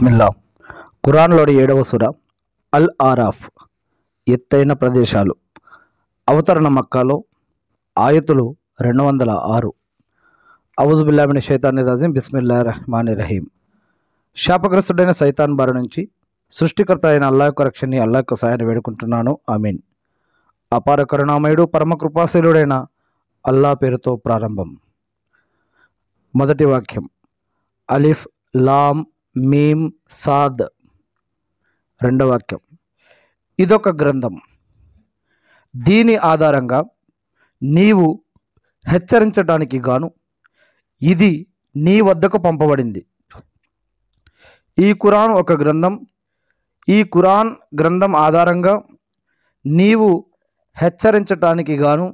బిస్మిల్లా ఖురాన్లోని ఏడవ సుర అల్ ఆరాఫ్ ఎత్తైన ప్రదేశాలు అవతరణ మక్కాలో ఆయతులు రెండు వందల ఆరు అవుజుబిల్లామిని శైతాన్ని రజీం బిస్మిల్లా రహమాని రహీం శాపగ్రస్తుడైన సైతాన్ బారి నుంచి సృష్టికర్త అయిన అల్లా యొక్క రక్షణని అల్లా యొక్క సాయాన్ని వేడుకుంటున్నాను అమీన్ అపార కరుణామయుడు పరమకృపాశీలుడైన అల్లా పేరుతో ప్రారంభం మొదటి వాక్యం అలిఫ్ లామ్ మేం సాద్ రెండవ వాక్యం ఇదొక గ్రంథం దీని ఆధారంగా నీవు హెచ్చరించడానికి గాను ఇది నీ వద్దకు పంపబడింది ఈ కురాన్ ఒక గ్రంథం ఈ కురాన్ గ్రంథం ఆధారంగా నీవు హెచ్చరించటానికి గాను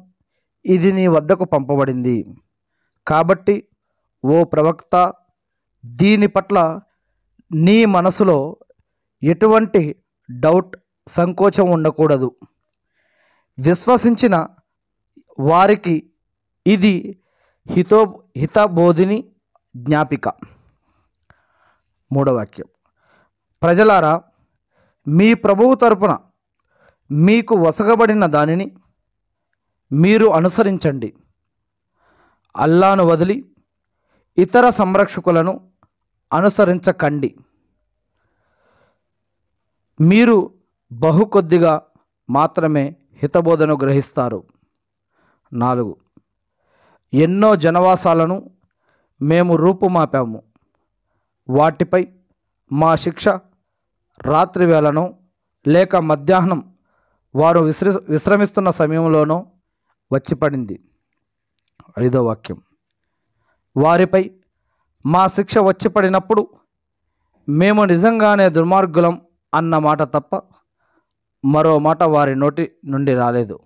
ఇది నీ వద్దకు పంపబడింది కాబట్టి ఓ ప్రవక్త దీని పట్ల నీ మనసులో ఎటువంటి డౌట్ సంకోచం ఉండకూడదు విశ్వసించిన వారికి ఇది హితో హితబోధిని జ్ఞాపిక మూడవాక్యం ప్రజలారా మీ ప్రభువు తరపున మీకు వసగబడిన దానిని మీరు అనుసరించండి అల్లాను వదిలి ఇతర సంరక్షకులను అనుసరించకండి మీరు బహు కొద్దిగా మాత్రమే హితబోధను గ్రహిస్తారు నాలుగు ఎన్నో జనవాసాలను మేము రూపుమాపాము వాటిపై మా శిక్ష రాత్రి వేళను లేక మధ్యాహ్నం వారు విశ్ర విశ్రమిస్తున్న సమయంలోనో వచ్చిపడింది ఐదో వాక్యం వారిపై మా శిక్ష వచ్చి పడినప్పుడు మేము నిజంగానే దుర్మార్గులం అన్న మాట తప్ప మరో మాట వారి నోటి నుండి రాలేదు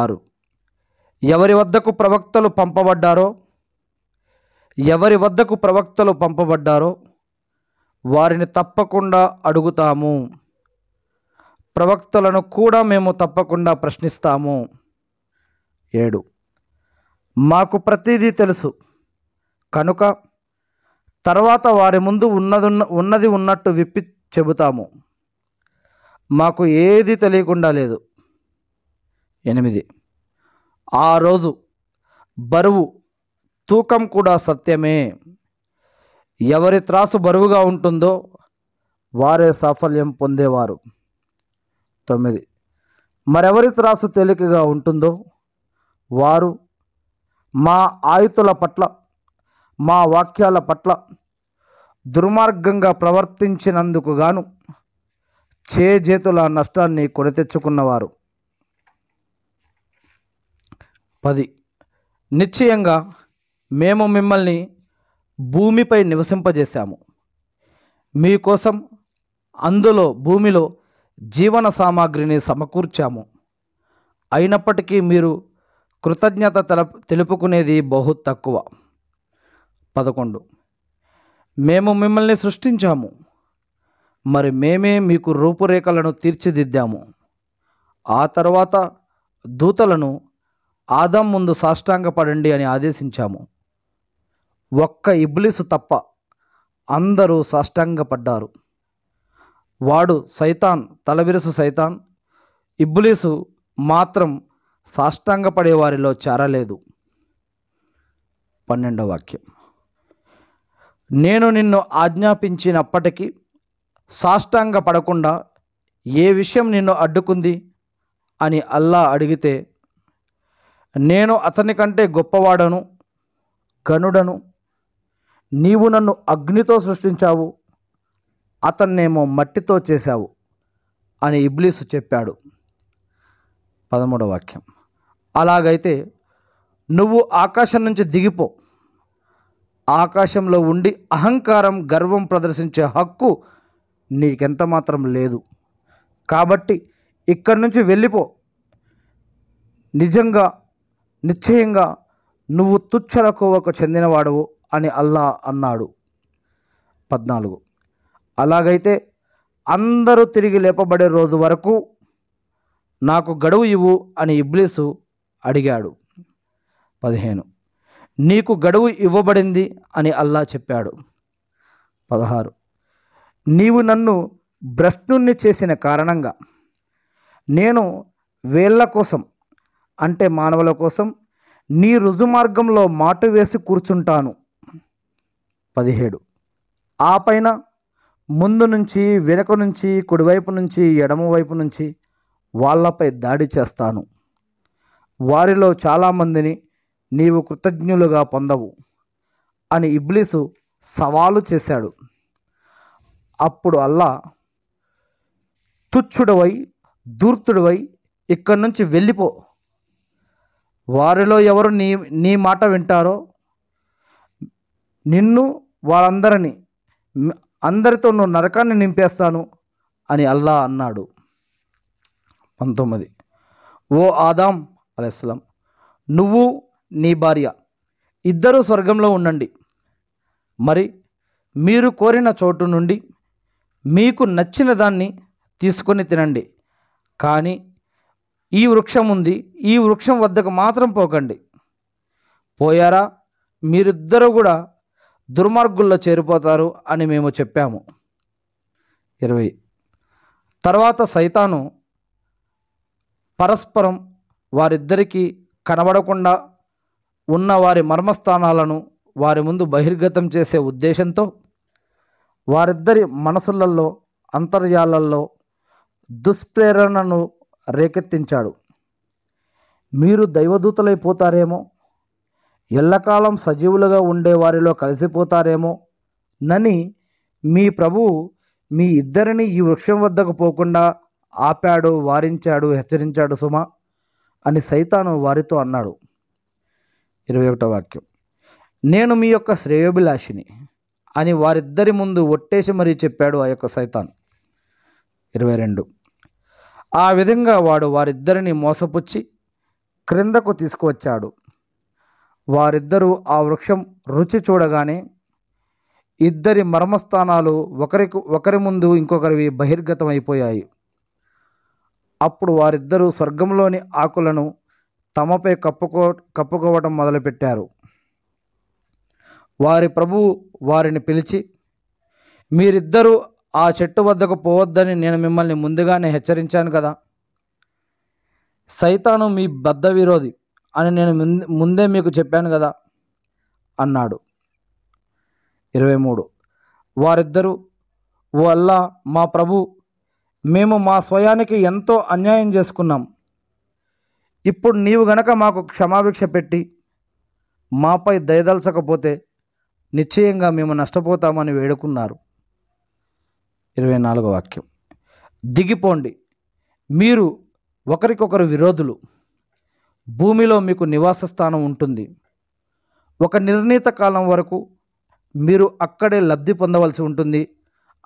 ఆరు ఎవరి వద్దకు ప్రవక్తలు పంపబడ్డారో ఎవరి వద్దకు ప్రవక్తలు పంపబడ్డారో వారిని తప్పకుండా అడుగుతాము ప్రవక్తలను కూడా మేము తప్పకుండా ప్రశ్నిస్తాము ఏడు మాకు ప్రతిదీ తెలుసు కనుక తర్వాత వారి ముందు ఉన్నదున్న ఉన్నది ఉన్నట్టు విప్పి చెబుతాము మాకు ఏది తెలియకుండా లేదు ఎనిమిది ఆ రోజు బరువు తూకం కూడా సత్యమే ఎవరి త్రాసు బరువుగా ఉంటుందో వారే సాఫల్యం పొందేవారు తొమ్మిది మరెవరి త్రాసు తేలికగా ఉంటుందో వారు మా ఆయుతుల పట్ల మా వాక్యాల పట్ల దుర్మార్గంగా ప్రవర్తించినందుకు గాను చేజేతుల నష్టాన్ని కొని తెచ్చుకున్నవారు పది నిశ్చయంగా మేము మిమ్మల్ని భూమిపై నివసింపజేశాము మీకోసం అందులో భూమిలో జీవన సామాగ్రిని సమకూర్చాము అయినప్పటికీ మీరు కృతజ్ఞత తెలుపుకునేది బహు తక్కువ పదకొండు మేము మిమ్మల్ని సృష్టించాము మరి మేమే మీకు రూపురేఖలను తీర్చిదిద్దాము ఆ తర్వాత దూతలను ఆదం ముందు సాష్టాంగపడండి అని ఆదేశించాము ఒక్క ఇబ్లిసు తప్ప అందరూ సాష్టాంగపడ్డారు వాడు సైతాన్ తలవిరుసు సైతాన్ ఇబ్బులీసు మాత్రం సాష్టాంగపడే వారిలో చేరలేదు పన్నెండో వాక్యం నేను నిన్ను ఆజ్ఞాపించినప్పటికీ సాష్టాంగ పడకుండా ఏ విషయం నిన్ను అడ్డుకుంది అని అల్లా అడిగితే నేను అతని కంటే గొప్పవాడను గనుడను నీవు నన్ను అగ్నితో సృష్టించావు అతన్నేమో మట్టితో చేశావు అని ఇబ్లీసు చెప్పాడు పదమూడవ వాక్యం అలాగైతే నువ్వు ఆకాశం నుంచి దిగిపో ఆకాశంలో ఉండి అహంకారం గర్వం ప్రదర్శించే హక్కు నీకెంత మాత్రం లేదు కాబట్టి ఇక్కడి నుంచి వెళ్ళిపో నిజంగా నిశ్చయంగా నువ్వు తుచ్చలకోవకు చెందినవాడవు అని అల్లా అన్నాడు పద్నాలుగు అలాగైతే అందరూ తిరిగి లేపబడే రోజు వరకు నాకు గడువు ఇవ్వు అని ఇబ్లీసు అడిగాడు పదిహేను నీకు గడువు ఇవ్వబడింది అని అల్లా చెప్పాడు పదహారు నీవు నన్ను భ్రష్టుణ్ణి చేసిన కారణంగా నేను వేళ్ల కోసం అంటే మానవుల కోసం నీ రుజుమార్గంలో మాటు వేసి కూర్చుంటాను పదిహేడు ఆ పైన ముందు నుంచి వెనుక నుంచి కుడివైపు నుంచి ఎడమ వైపు నుంచి వాళ్ళపై దాడి చేస్తాను వారిలో చాలామందిని నీవు కృతజ్ఞులుగా పొందవు అని ఇబ్లీసు సవాలు చేశాడు అప్పుడు అల్లా తుచ్చుడవై దూర్తుడవై ఇక్కడి నుంచి వెళ్ళిపో వారిలో ఎవరు నీ నీ మాట వింటారో నిన్ను వారందరినీ అందరితో నువ్వు నరకాన్ని నింపేస్తాను అని అల్లా అన్నాడు పంతొమ్మిది ఓ ఆదాం అలైస్లాం నువ్వు నీ భార్య ఇద్దరూ స్వర్గంలో ఉండండి మరి మీరు కోరిన చోటు నుండి మీకు నచ్చిన దాన్ని తీసుకొని తినండి కానీ ఈ వృక్షం ఉంది ఈ వృక్షం వద్దకు మాత్రం పోకండి పోయారా మీరిద్దరూ కూడా దుర్మార్గుల్లో చేరిపోతారు అని మేము చెప్పాము ఇరవై తర్వాత సైతాను పరస్పరం వారిద్దరికీ కనబడకుండా ఉన్న వారి మర్మస్థానాలను వారి ముందు బహిర్గతం చేసే ఉద్దేశంతో వారిద్దరి మనసులలో అంతర్యాలలో దుష్ప్రేరణను రేకెత్తించాడు మీరు దైవదూతలైపోతారేమో ఎల్లకాలం సజీవులుగా ఉండే వారిలో కలిసిపోతారేమో నని మీ ప్రభువు మీ ఇద్దరిని ఈ వృక్షం వద్దకు పోకుండా ఆపాడు వారించాడు హెచ్చరించాడు సుమా అని సైతాను వారితో అన్నాడు ఇరవై ఒకటో వాక్యం నేను మీ యొక్క శ్రేయోభిలాషిని అని వారిద్దరి ముందు ఒట్టేసి మరీ చెప్పాడు ఆ యొక్క సైతాన్ ఇరవై రెండు ఆ విధంగా వాడు వారిద్దరిని మోసపుచ్చి క్రిందకు తీసుకువచ్చాడు వారిద్దరూ ఆ వృక్షం రుచి చూడగానే ఇద్దరి మర్మస్థానాలు ఒకరికి ఒకరి ముందు ఇంకొకరివి బహిర్గతమైపోయాయి అప్పుడు వారిద్దరూ స్వర్గంలోని ఆకులను తమపై కప్పుకో కప్పుకోవడం మొదలుపెట్టారు వారి ప్రభువు వారిని పిలిచి మీరిద్దరూ ఆ చెట్టు వద్దకు పోవద్దని నేను మిమ్మల్ని ముందుగానే హెచ్చరించాను కదా సైతాను మీ బద్ధ విరోధి అని నేను ముందే మీకు చెప్పాను కదా అన్నాడు ఇరవై మూడు వారిద్దరూ వల్ల మా ప్రభు మేము మా స్వయానికి ఎంతో అన్యాయం చేసుకున్నాం ఇప్పుడు నీవు గనక మాకు క్షమాభిక్ష పెట్టి మాపై దయదలచకపోతే నిశ్చయంగా మేము నష్టపోతామని వేడుకున్నారు ఇరవై నాలుగో వాక్యం దిగిపోండి మీరు ఒకరికొకరు విరోధులు భూమిలో మీకు నివాస స్థానం ఉంటుంది ఒక నిర్ణీత కాలం వరకు మీరు అక్కడే లబ్ధి పొందవలసి ఉంటుంది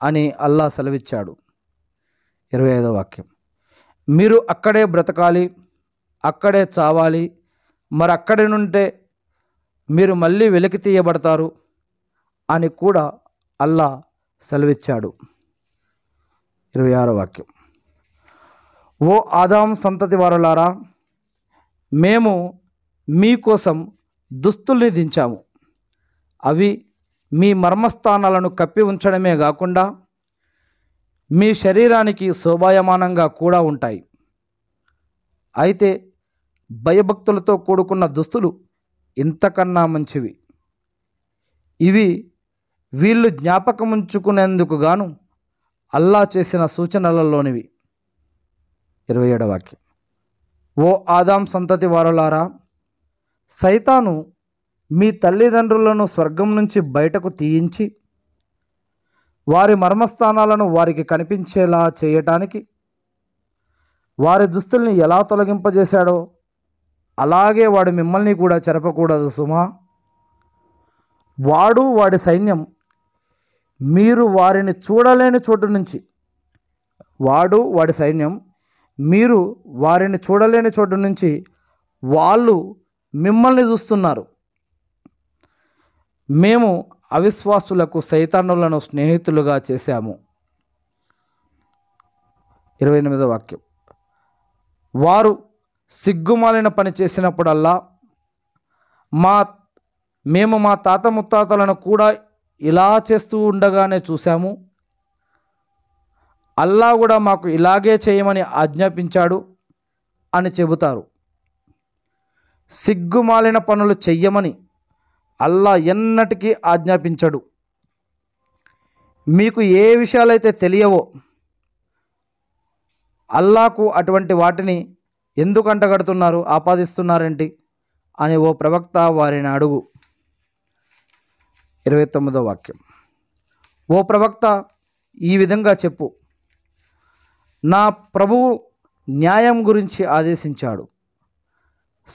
అని అల్లా సెలవిచ్చాడు ఇరవై ఐదో వాక్యం మీరు అక్కడే బ్రతకాలి అక్కడే చావాలి మరి అక్కడి నుండే మీరు మళ్ళీ వెలికి తీయబడతారు అని కూడా అల్లా సెలవిచ్చాడు ఇరవై ఆరో వాక్యం ఓ ఆదాం సంతతి వారులారా మేము మీకోసం దుస్తుల్ని దించాము అవి మీ మర్మస్థానాలను కప్పి ఉంచడమే కాకుండా మీ శరీరానికి శోభాయమానంగా కూడా ఉంటాయి అయితే భయభక్తులతో కూడుకున్న దుస్తులు ఇంతకన్నా మంచివి ఇవి వీళ్ళు జ్ఞాపకముంచుకునేందుకు గాను అల్లా చేసిన సూచనలలోనివి ఇరవై ఏడవ వాక్యం ఓ ఆదాం సంతతి వారులారా సైతాను మీ తల్లిదండ్రులను స్వర్గం నుంచి బయటకు తీయించి వారి మర్మస్థానాలను వారికి కనిపించేలా చేయటానికి వారి దుస్తుల్ని ఎలా తొలగింపజేశాడో అలాగే వాడు మిమ్మల్ని కూడా చెరపకూడదు సుమా వాడు వాడి సైన్యం మీరు వారిని చూడలేని చోటు నుంచి వాడు వాడి సైన్యం మీరు వారిని చూడలేని చోటు నుంచి వాళ్ళు మిమ్మల్ని చూస్తున్నారు మేము అవిశ్వాసులకు సైతానులను స్నేహితులుగా చేశాము ఇరవై ఎనిమిదో వాక్యం వారు సిగ్గుమాలిన పని చేసినప్పుడల్లా మా మేము మా తాత ముత్తాతలను కూడా ఇలా చేస్తూ ఉండగానే చూశాము అల్లా కూడా మాకు ఇలాగే చేయమని ఆజ్ఞాపించాడు అని చెబుతారు సిగ్గుమాలిన పనులు చెయ్యమని అల్లా ఎన్నటికీ ఆజ్ఞాపించడు మీకు ఏ విషయాలైతే తెలియవో అల్లాకు అటువంటి వాటిని ఎందుకు అంటగడుతున్నారు ఆపాదిస్తున్నారేంటి అని ఓ ప్రవక్త వారిని అడుగు ఇరవై తొమ్మిదో వాక్యం ఓ ప్రవక్త ఈ విధంగా చెప్పు నా ప్రభువు న్యాయం గురించి ఆదేశించాడు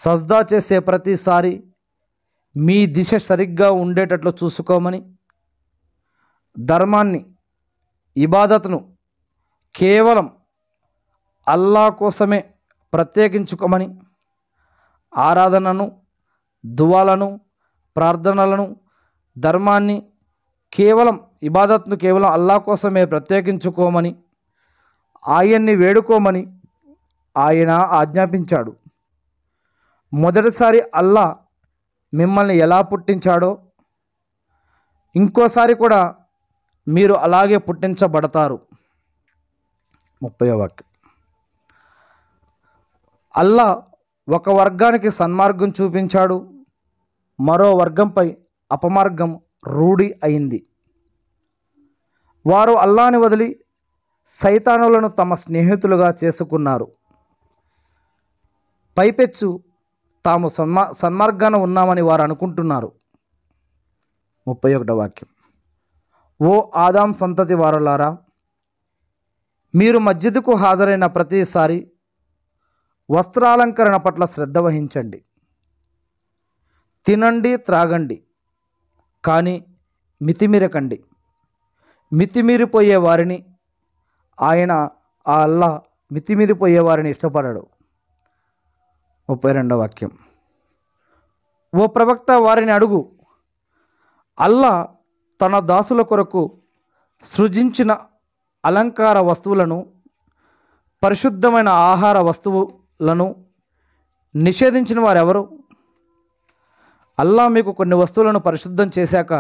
సజ్దా చేసే ప్రతిసారి మీ దిశ సరిగ్గా ఉండేటట్లు చూసుకోమని ధర్మాన్ని ఇబాదతను కేవలం అల్లా కోసమే ప్రత్యేకించుకోమని ఆరాధనను దువాలను ప్రార్థనలను ధర్మాన్ని కేవలం ఇబాదత్ను కేవలం అల్లా కోసమే ప్రత్యేకించుకోమని ఆయన్ని వేడుకోమని ఆయన ఆజ్ఞాపించాడు మొదటిసారి అల్లా మిమ్మల్ని ఎలా పుట్టించాడో ఇంకోసారి కూడా మీరు అలాగే పుట్టించబడతారు ముప్పై వాక్యం అల్లా ఒక వర్గానికి సన్మార్గం చూపించాడు మరో వర్గంపై అపమార్గం రూఢి అయింది వారు అల్లాని వదిలి సైతానులను తమ స్నేహితులుగా చేసుకున్నారు పైపెచ్చు తాము సన్మా సన్మార్గాన ఉన్నామని వారు అనుకుంటున్నారు ముప్పై ఒకటో వాక్యం ఓ ఆదాం సంతతి వారలారా మీరు మస్జిద్కు హాజరైన ప్రతిసారి వస్త్రాలంకరణ పట్ల శ్రద్ధ వహించండి తినండి త్రాగండి కానీ మితిమిరకండి మితిమీరిపోయే వారిని ఆయన ఆ అల్లా మితిమీరిపోయే వారిని ఇష్టపడడు ముప్పై రెండవ వాక్యం ఓ ప్రవక్త వారిని అడుగు అల్లా తన దాసుల కొరకు సృజించిన అలంకార వస్తువులను పరిశుద్ధమైన ఆహార వస్తువు లను నిషేధించిన వారెవరు అల్లా మీకు కొన్ని వస్తువులను పరిశుద్ధం చేశాక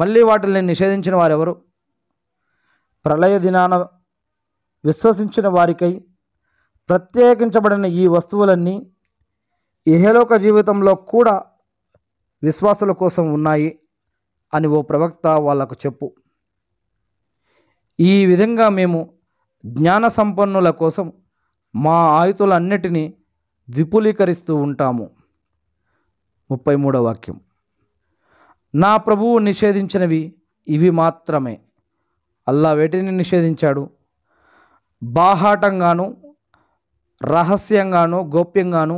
మళ్ళీ వాటిని నిషేధించిన వారెవరు ప్రళయ దినాన విశ్వసించిన వారికై ప్రత్యేకించబడిన ఈ వస్తువులన్నీ ఇహలోక జీవితంలో కూడా విశ్వాసుల కోసం ఉన్నాయి అని ఓ ప్రవక్త వాళ్లకు చెప్పు ఈ విధంగా మేము జ్ఞాన సంపన్నుల కోసం మా ఆయుతులన్నిటినీ విపులీకరిస్తూ ఉంటాము ముప్పై మూడో వాక్యం నా ప్రభువు నిషేధించినవి ఇవి మాత్రమే అల్లా వేటిని నిషేధించాడు బాహాటంగాను రహస్యంగాను గోప్యంగాను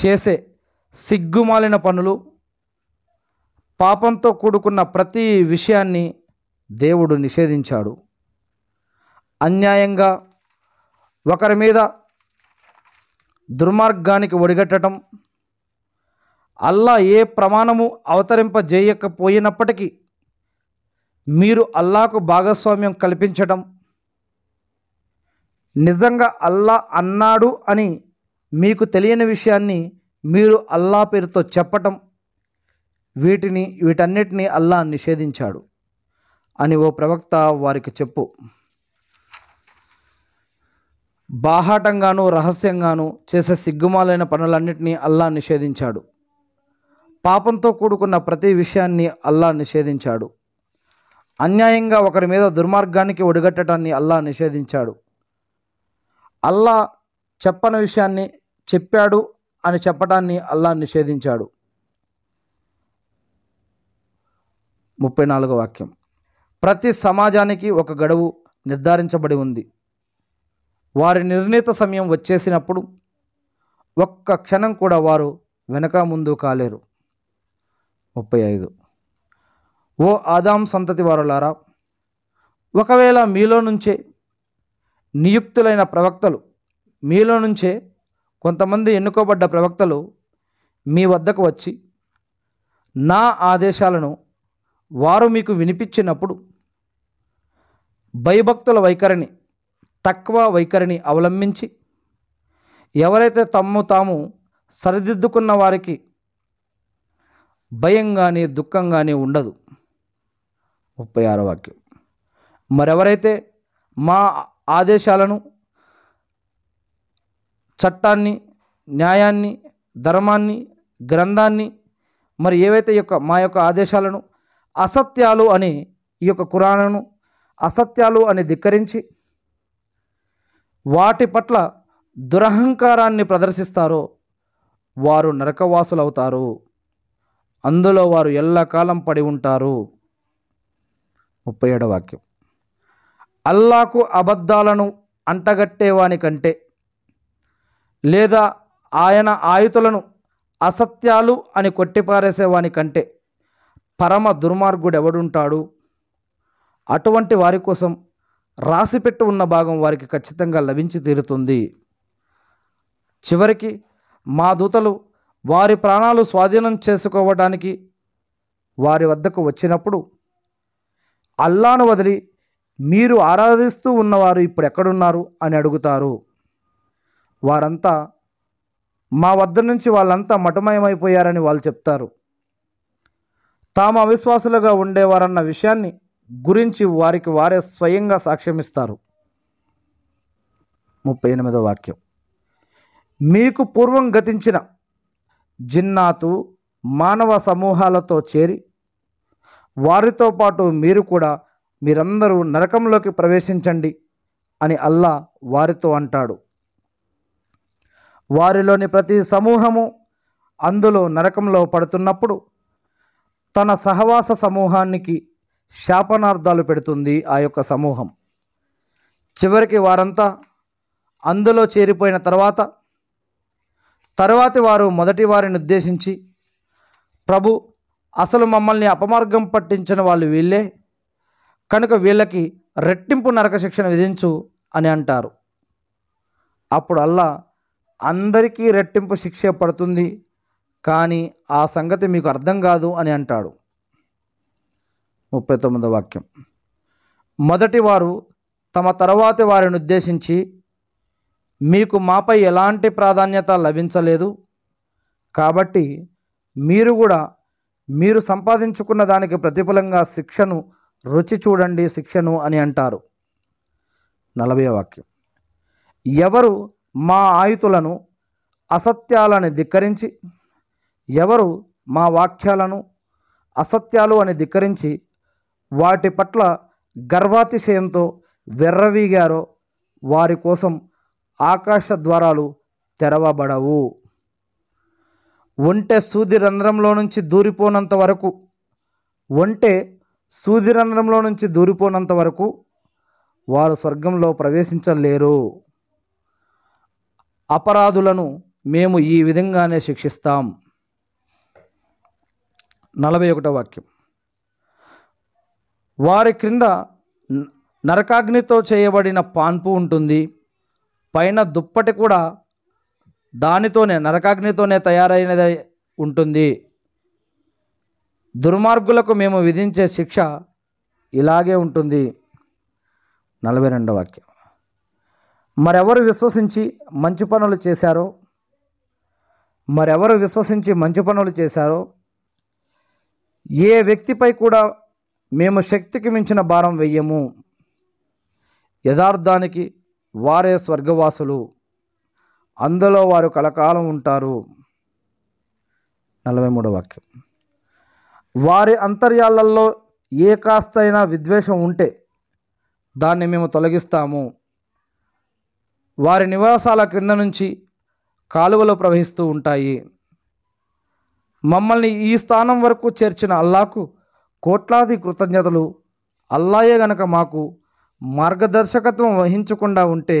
చేసే సిగ్గుమాలిన పనులు పాపంతో కూడుకున్న ప్రతి విషయాన్ని దేవుడు నిషేధించాడు అన్యాయంగా ఒకరి మీద దుర్మార్గానికి ఒడిగట్టడం అల్లా ఏ ప్రమాణము అవతరింపజేయకపోయినప్పటికీ మీరు అల్లాకు భాగస్వామ్యం కల్పించడం నిజంగా అల్లా అన్నాడు అని మీకు తెలియని విషయాన్ని మీరు అల్లా పేరుతో చెప్పటం వీటిని వీటన్నిటినీ అల్లా నిషేధించాడు అని ఓ ప్రవక్త వారికి చెప్పు బాహాటంగాను రహస్యంగాను చేసే సిగ్గుమాలైన పనులన్నింటినీ అల్లా నిషేధించాడు పాపంతో కూడుకున్న ప్రతి విషయాన్ని అల్లా నిషేధించాడు అన్యాయంగా ఒకరి మీద దుర్మార్గానికి ఒడిగట్టడాన్ని అల్లా నిషేధించాడు అల్లా చెప్పని విషయాన్ని చెప్పాడు అని చెప్పడాన్ని అల్లా నిషేధించాడు ముప్పై నాలుగో వాక్యం ప్రతి సమాజానికి ఒక గడువు నిర్ధారించబడి ఉంది వారి నిర్ణీత సమయం వచ్చేసినప్పుడు ఒక్క క్షణం కూడా వారు వెనక ముందు కాలేరు ముప్పై ఐదు ఓ ఆదాం సంతతి వారులారా ఒకవేళ మీలో నుంచే నియుక్తులైన ప్రవక్తలు మీలో నుంచే కొంతమంది ఎన్నుకోబడ్డ ప్రవక్తలు మీ వద్దకు వచ్చి నా ఆదేశాలను వారు మీకు వినిపించినప్పుడు భయభక్తుల వైఖరిని తక్కువ వైఖరిని అవలంబించి ఎవరైతే తమ్ము తాము సరిదిద్దుకున్న వారికి భయం కానీ దుఃఖం కానీ ఉండదు ముప్పై ఆరో వాక్యం మరెవరైతే మా ఆదేశాలను చట్టాన్ని న్యాయాన్ని ధర్మాన్ని గ్రంథాన్ని మరి ఏవైతే యొక్క మా యొక్క ఆదేశాలను అసత్యాలు అని ఈ యొక్క కురాణను అసత్యాలు అని ధిక్కరించి వాటి పట్ల దురహంకారాన్ని ప్రదర్శిస్తారో వారు నరకవాసులవుతారు అందులో వారు ఎల్లకాలం పడి ఉంటారు ముప్పై ఏడవ వాక్యం అల్లాకు అబద్ధాలను అంటగట్టేవానికంటే లేదా ఆయన ఆయుతులను అసత్యాలు అని కొట్టిపారేసేవానికంటే పరమ దుర్మార్గుడెవడుంటాడు అటువంటి వారి కోసం రాసిపెట్టు ఉన్న భాగం వారికి ఖచ్చితంగా లభించి తీరుతుంది చివరికి మా దూతలు వారి ప్రాణాలు స్వాధీనం చేసుకోవడానికి వారి వద్దకు వచ్చినప్పుడు అల్లాను వదిలి మీరు ఆరాధిస్తూ ఉన్నవారు ఇప్పుడు ఎక్కడున్నారు అని అడుగుతారు వారంతా మా వద్ద నుంచి వాళ్ళంతా మటమయమైపోయారని వాళ్ళు చెప్తారు తాము అవిశ్వాసులుగా ఉండేవారన్న విషయాన్ని గురించి వారికి వారే స్వయంగా సాక్ష్యం ఇస్తారు ముప్పై ఎనిమిదో వాక్యం మీకు పూర్వం గతించిన జిన్నాతు మానవ సమూహాలతో చేరి వారితో పాటు మీరు కూడా మీరందరూ నరకంలోకి ప్రవేశించండి అని అల్లా వారితో అంటాడు వారిలోని ప్రతి సమూహము అందులో నరకంలో పడుతున్నప్పుడు తన సహవాస సమూహానికి శాపనార్థాలు పెడుతుంది ఆ యొక్క సమూహం చివరికి వారంతా అందులో చేరిపోయిన తర్వాత తర్వాతి వారు మొదటి వారిని ఉద్దేశించి ప్రభు అసలు మమ్మల్ని అపమార్గం పట్టించిన వాళ్ళు వీళ్ళే కనుక వీళ్ళకి రెట్టింపు నరక శిక్షణ విధించు అని అంటారు అప్పుడు అల్లా అందరికీ రెట్టింపు శిక్ష పడుతుంది కానీ ఆ సంగతి మీకు అర్థం కాదు అని అంటాడు ముప్పై తొమ్మిదో వాక్యం మొదటి వారు తమ తర్వాతి వారిని ఉద్దేశించి మీకు మాపై ఎలాంటి ప్రాధాన్యత లభించలేదు కాబట్టి మీరు కూడా మీరు సంపాదించుకున్న దానికి ప్రతిఫలంగా శిక్షను రుచి చూడండి శిక్షను అని అంటారు నలభై వాక్యం ఎవరు మా ఆయుతులను అసత్యాలని ధిక్కరించి ఎవరు మా వాక్యాలను అసత్యాలు అని ధిక్కరించి వాటి పట్ల గర్వాతిశయంతో వెర్రవీగారో వారి కోసం ఆకాశ ద్వారాలు తెరవబడవు ఒంటె సూది రంధ్రంలో నుంచి దూరిపోనంత వరకు ఒంటె సూది రంధ్రంలో నుంచి దూరిపోనంత వరకు వారు స్వర్గంలో ప్రవేశించలేరు అపరాధులను మేము ఈ విధంగానే శిక్షిస్తాం నలభై ఒకటో వాక్యం వారి క్రింద నరకాగ్నితో చేయబడిన పాన్పు ఉంటుంది పైన దుప్పటి కూడా దానితోనే నరకాగ్నితోనే తయారైనది ఉంటుంది దుర్మార్గులకు మేము విధించే శిక్ష ఇలాగే ఉంటుంది నలభై రెండవ వాక్యం మరెవరు విశ్వసించి మంచి పనులు చేశారో మరెవరు విశ్వసించి మంచి పనులు చేశారో ఏ వ్యక్తిపై కూడా మేము శక్తికి మించిన భారం వెయ్యము యథార్థానికి వారే స్వర్గవాసులు అందులో వారు కలకాలం ఉంటారు నలభై మూడో వాక్యం వారి అంతర్యాలలో ఏ కాస్తైనా విద్వేషం ఉంటే దాన్ని మేము తొలగిస్తాము వారి నివాసాల క్రింద నుంచి కాలువలు ప్రవహిస్తూ ఉంటాయి మమ్మల్ని ఈ స్థానం వరకు చేర్చిన అల్లాకు కోట్లాది కృతజ్ఞతలు అల్లాయే గనక మాకు మార్గదర్శకత్వం వహించకుండా ఉంటే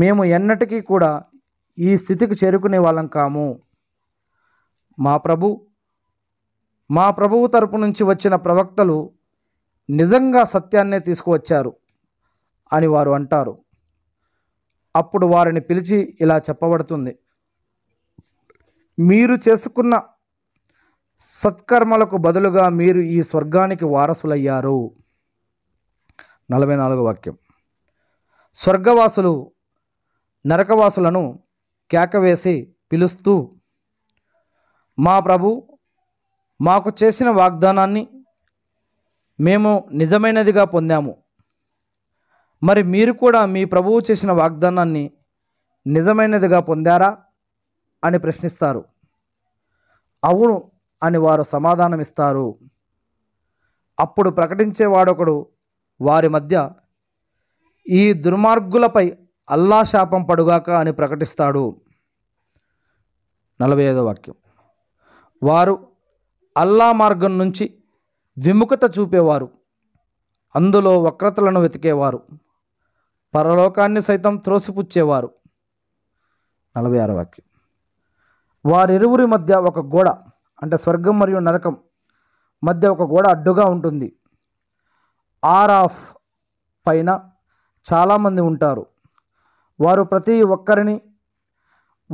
మేము ఎన్నటికీ కూడా ఈ స్థితికి చేరుకునే వాళ్ళం కాము మా ప్రభు మా ప్రభువు తరపు నుంచి వచ్చిన ప్రవక్తలు నిజంగా సత్యాన్నే తీసుకువచ్చారు అని వారు అంటారు అప్పుడు వారిని పిలిచి ఇలా చెప్పబడుతుంది మీరు చేసుకున్న సత్కర్మలకు బదులుగా మీరు ఈ స్వర్గానికి వారసులయ్యారు నలభై నాలుగు వాక్యం స్వర్గవాసులు నరకవాసులను కేకవేసి పిలుస్తూ మా ప్రభు మాకు చేసిన వాగ్దానాన్ని మేము నిజమైనదిగా పొందాము మరి మీరు కూడా మీ ప్రభువు చేసిన వాగ్దానాన్ని నిజమైనదిగా పొందారా అని ప్రశ్నిస్తారు అవును అని వారు సమాధానమిస్తారు అప్పుడు ప్రకటించేవాడొకడు వారి మధ్య ఈ దుర్మార్గులపై అల్లా శాపం పడుగాక అని ప్రకటిస్తాడు నలభై ఐదో వాక్యం వారు అల్లా మార్గం నుంచి విముఖత చూపేవారు అందులో వక్రతలను వెతికేవారు పరలోకాన్ని సైతం త్రోసిపుచ్చేవారు నలభై ఆరో వాక్యం వారిరువురి మధ్య ఒక గోడ అంటే స్వర్గం మరియు నరకం మధ్య ఒక గోడ అడ్డుగా ఉంటుంది ఆర్ ఆఫ్ పైన చాలామంది ఉంటారు వారు ప్రతి ఒక్కరిని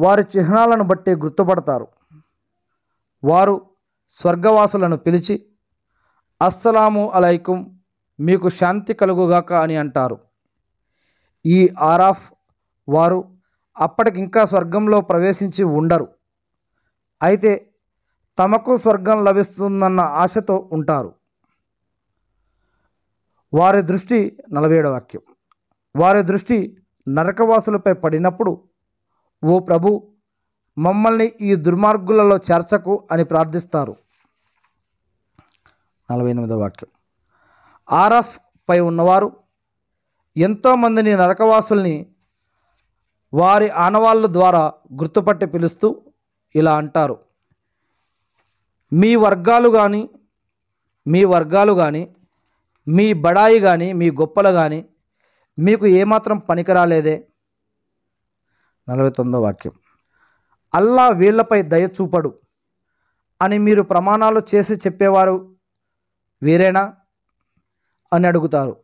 వారి చిహ్నాలను బట్టి గుర్తుపడతారు వారు స్వర్గవాసులను పిలిచి అస్సలాము అలైకుం మీకు శాంతి కలుగుగాక అని అంటారు ఈ ఆరాఫ్ వారు అప్పటికింకా స్వర్గంలో ప్రవేశించి ఉండరు అయితే తమకు స్వర్గం లభిస్తుందన్న ఆశతో ఉంటారు వారి దృష్టి నలభై వాక్యం వారి దృష్టి నరకవాసులపై పడినప్పుడు ఓ ప్రభు మమ్మల్ని ఈ దుర్మార్గులలో చేర్చకు అని ప్రార్థిస్తారు నలభై ఎనిమిదో వాక్యం ఆర్ఎఫ్ పై ఉన్నవారు ఎంతోమందిని నరకవాసుల్ని వారి ఆనవాళ్ళ ద్వారా గుర్తుపట్టి పిలుస్తూ ఇలా అంటారు మీ వర్గాలు కానీ మీ వర్గాలు కానీ మీ బడాయి కానీ మీ గొప్పలు కానీ మీకు ఏమాత్రం పనికిరాలేదే నలభై తొమ్మిదో వాక్యం అల్లా వీళ్లపై దయ చూపడు అని మీరు ప్రమాణాలు చేసి చెప్పేవారు వీరేనా అని అడుగుతారు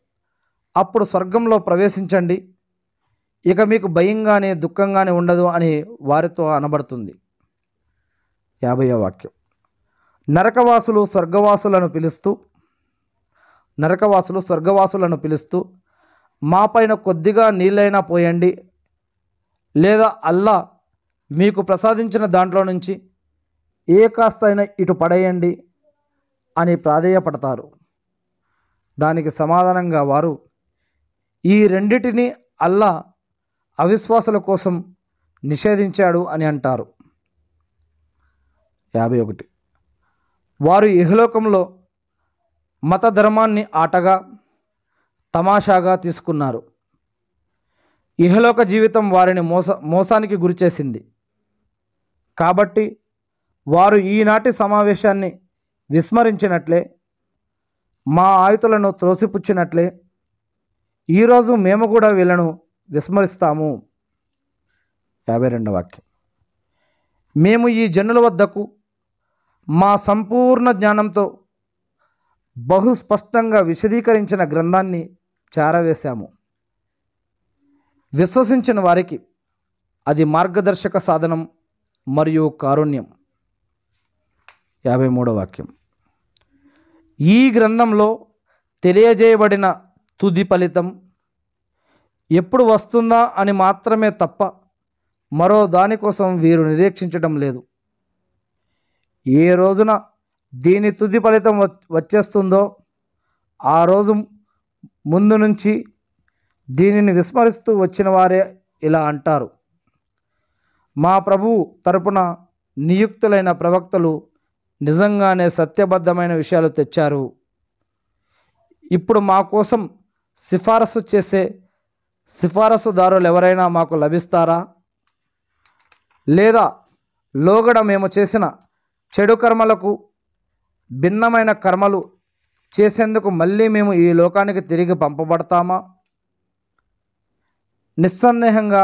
అప్పుడు స్వర్గంలో ప్రవేశించండి ఇక మీకు భయంగానే దుఃఖంగానే ఉండదు అని వారితో అనబడుతుంది యాభయో వాక్యం నరకవాసులు స్వర్గవాసులను పిలుస్తూ నరకవాసులు స్వర్గవాసులను పిలుస్తూ మా పైన కొద్దిగా నీళ్ళైనా పోయండి లేదా అల్లా మీకు ప్రసాదించిన దాంట్లో నుంచి ఏ అయినా ఇటు పడేయండి అని ప్రాధేయపడతారు దానికి సమాధానంగా వారు ఈ రెండిటిని అల్లా అవిశ్వాసుల కోసం నిషేధించాడు అని అంటారు యాభై ఒకటి వారు ఇహలోకంలో మత ధర్మాన్ని ఆటగా తమాషాగా తీసుకున్నారు ఇహలోక జీవితం వారిని మోస మోసానికి గురిచేసింది కాబట్టి వారు ఈనాటి సమావేశాన్ని విస్మరించినట్లే మా ఆయుతులను త్రోసిపుచ్చినట్లే ఈరోజు మేము కూడా వీళ్ళను విస్మరిస్తాము యాభై రెండవ వాక్యం మేము ఈ జనుల వద్దకు మా సంపూర్ణ జ్ఞానంతో బహు స్పష్టంగా విశదీకరించిన గ్రంథాన్ని చేరవేశాము విశ్వసించిన వారికి అది మార్గదర్శక సాధనం మరియు కారుణ్యం యాభై మూడో వాక్యం ఈ గ్రంథంలో తెలియజేయబడిన తుది ఫలితం ఎప్పుడు వస్తుందా అని మాత్రమే తప్ప మరో దానికోసం వీరు నిరీక్షించడం లేదు ఏ రోజున దీని తుది ఫలితం వచ్చేస్తుందో ఆ రోజు ముందు నుంచి దీనిని విస్మరిస్తూ వచ్చిన వారే ఇలా అంటారు మా ప్రభువు తరపున నియుక్తులైన ప్రవక్తలు నిజంగానే సత్యబద్ధమైన విషయాలు తెచ్చారు ఇప్పుడు మా కోసం సిఫారసు చేసే సిఫారసుదారులు ఎవరైనా మాకు లభిస్తారా లేదా లోగడ మేము చేసిన చెడు కర్మలకు భిన్నమైన కర్మలు చేసేందుకు మళ్ళీ మేము ఈ లోకానికి తిరిగి పంపబడతామా నిస్సందేహంగా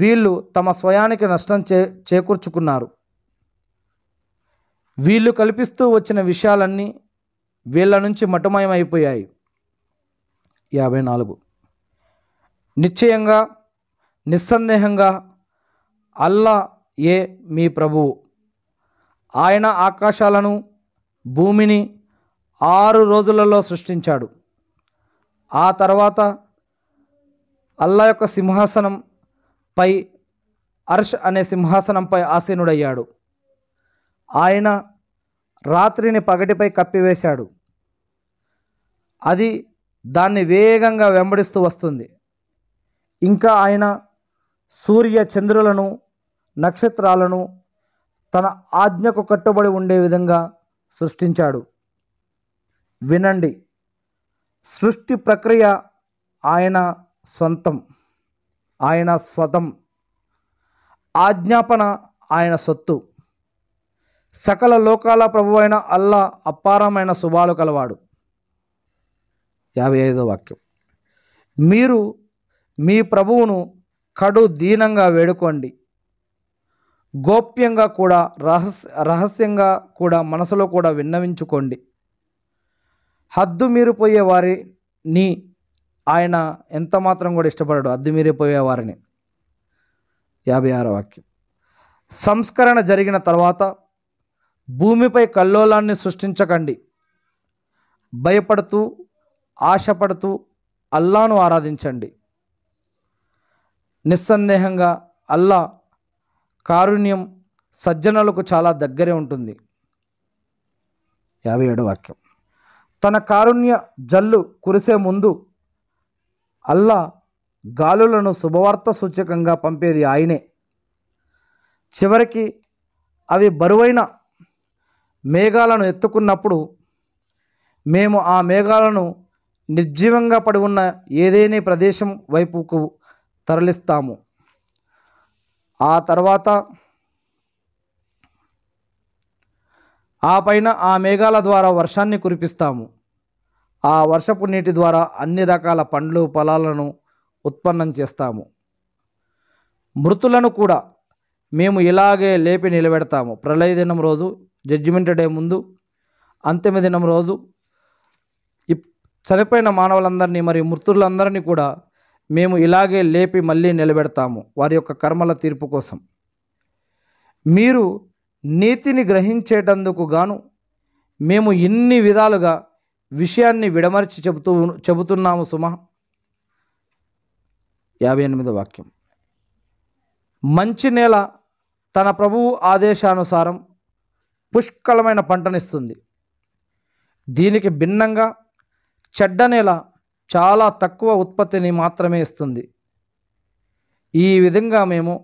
వీళ్ళు తమ స్వయానికి నష్టం చే చేకూర్చుకున్నారు వీళ్ళు కల్పిస్తూ వచ్చిన విషయాలన్నీ వీళ్ళ నుంచి మటుమయమైపోయాయి యాభై నాలుగు నిశ్చయంగా నిస్సందేహంగా అల్లా ఏ మీ ప్రభువు ఆయన ఆకాశాలను భూమిని ఆరు రోజులలో సృష్టించాడు ఆ తర్వాత అల్లా యొక్క సింహాసనం పై అర్ష్ అనే సింహాసనంపై ఆసీనుడయ్యాడు ఆయన రాత్రిని పగటిపై కప్పివేశాడు అది దాన్ని వేగంగా వెంబడిస్తూ వస్తుంది ఇంకా ఆయన సూర్య చంద్రులను నక్షత్రాలను తన ఆజ్ఞకు కట్టుబడి ఉండే విధంగా సృష్టించాడు వినండి సృష్టి ప్రక్రియ ఆయన సొంతం ఆయన స్వతం ఆజ్ఞాపన ఆయన సొత్తు సకల లోకాల అయిన అల్లా అపారమైన శుభాలు కలవాడు యాభై ఐదో వాక్యం మీరు మీ ప్రభువును కడు దీనంగా వేడుకోండి గోప్యంగా కూడా రహస్య రహస్యంగా కూడా మనసులో కూడా విన్నవించుకోండి హద్దు మీరిపోయే వారిని ఆయన ఎంత మాత్రం కూడా ఇష్టపడడు హద్దు మీరిపోయే వారిని యాభై ఆరో వాక్యం సంస్కరణ జరిగిన తర్వాత భూమిపై కల్లోలాన్ని సృష్టించకండి భయపడుతూ ఆశపడుతూ అల్లాను ఆరాధించండి నిస్సందేహంగా అల్లా కారుణ్యం సజ్జనులకు చాలా దగ్గరే ఉంటుంది యాభై ఏడు వాక్యం తన కారుణ్య జల్లు కురిసే ముందు అల్లా గాలులను శుభవార్త సూచకంగా పంపేది ఆయనే చివరికి అవి బరువైన మేఘాలను ఎత్తుకున్నప్పుడు మేము ఆ మేఘాలను నిర్జీవంగా పడి ఉన్న ఏదైనా ప్రదేశం వైపుకు తరలిస్తాము ఆ తర్వాత ఆ పైన ఆ మేఘాల ద్వారా వర్షాన్ని కురిపిస్తాము ఆ వర్షపు నీటి ద్వారా అన్ని రకాల పండ్లు ఫలాలను ఉత్పన్నం చేస్తాము మృతులను కూడా మేము ఇలాగే లేపి నిలబెడతాము ప్రళయ దినం రోజు జడ్జిమెంట్ డే ముందు అంతిమ దినం రోజు చనిపోయిన మానవులందరినీ మరియు మృతులందరినీ కూడా మేము ఇలాగే లేపి మళ్ళీ నిలబెడతాము వారి యొక్క కర్మల తీర్పు కోసం మీరు నీతిని గ్రహించేటందుకు గాను మేము ఇన్ని విధాలుగా విషయాన్ని విడమర్చి చెబుతూ చెబుతున్నాము సుమ యాభై ఎనిమిది వాక్యం మంచి నేల తన ప్రభువు ఆదేశానుసారం పుష్కలమైన పంటనిస్తుంది దీనికి భిన్నంగా చెడ్డ నేల చాలా తక్కువ ఉత్పత్తిని మాత్రమే ఇస్తుంది ఈ విధంగా మేము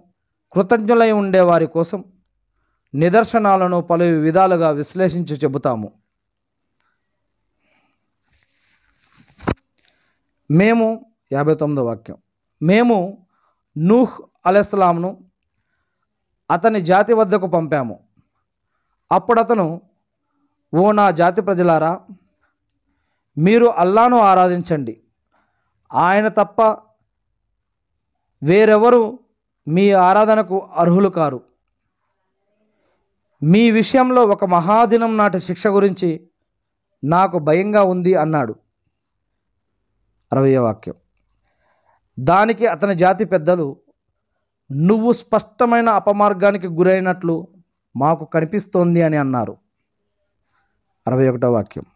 కృతజ్ఞులై వారి కోసం నిదర్శనాలను పలు విధాలుగా విశ్లేషించి చెబుతాము మేము యాభై తొమ్మిదో వాక్యం మేము నూహ్ అలెస్లాంను అతని జాతి వద్దకు పంపాము అప్పుడతను ఓ నా జాతి ప్రజలారా మీరు అల్లాను ఆరాధించండి ఆయన తప్ప వేరెవరు మీ ఆరాధనకు అర్హులు కారు మీ విషయంలో ఒక మహాదినం నాటి శిక్ష గురించి నాకు భయంగా ఉంది అన్నాడు అరవయో వాక్యం దానికి అతని జాతి పెద్దలు నువ్వు స్పష్టమైన అపమార్గానికి గురైనట్లు మాకు కనిపిస్తోంది అని అన్నారు అరవై ఒకటో వాక్యం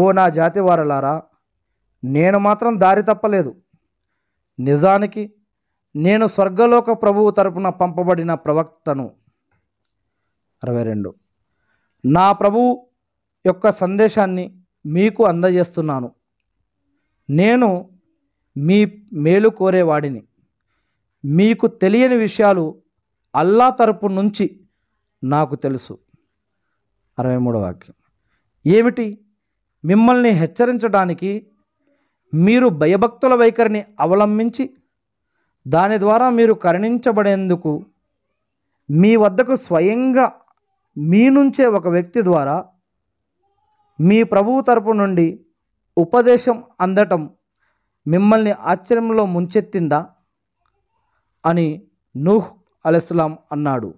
ఓ నా జాతి వారలారా నేను మాత్రం దారి తప్పలేదు నిజానికి నేను స్వర్గలోక ప్రభువు తరపున పంపబడిన ప్రవక్తను అరవై రెండు నా ప్రభువు యొక్క సందేశాన్ని మీకు అందజేస్తున్నాను నేను మీ మేలు కోరేవాడిని మీకు తెలియని విషయాలు అల్లా తరపు నుంచి నాకు తెలుసు అరవై మూడవ వాక్యం ఏమిటి మిమ్మల్ని హెచ్చరించడానికి మీరు భయభక్తుల వైఖరిని అవలంబించి దాని ద్వారా మీరు కరుణించబడేందుకు మీ వద్దకు స్వయంగా మీ నుంచే ఒక వ్యక్తి ద్వారా మీ ప్రభువు తరపు నుండి ఉపదేశం అందటం మిమ్మల్ని ఆశ్చర్యంలో ముంచెత్తిందా అని నూహ్ అలెస్లాం అన్నాడు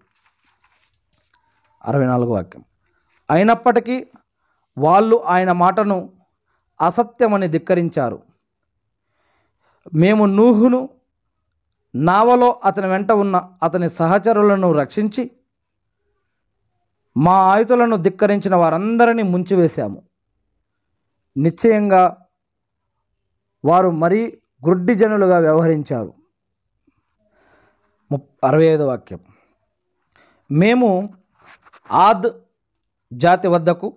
అరవై నాలుగు వాక్యం అయినప్పటికీ వాళ్ళు ఆయన మాటను అసత్యమని ధిక్కరించారు మేము నూహును నావలో అతని వెంట ఉన్న అతని సహచరులను రక్షించి మా ఆయుధులను ధిక్కరించిన వారందరినీ ముంచివేశాము నిశ్చయంగా వారు మరీ గుడ్డి జనులుగా వ్యవహరించారు అరవై ఐదు వాక్యం మేము ఆద్ జాతి వద్దకు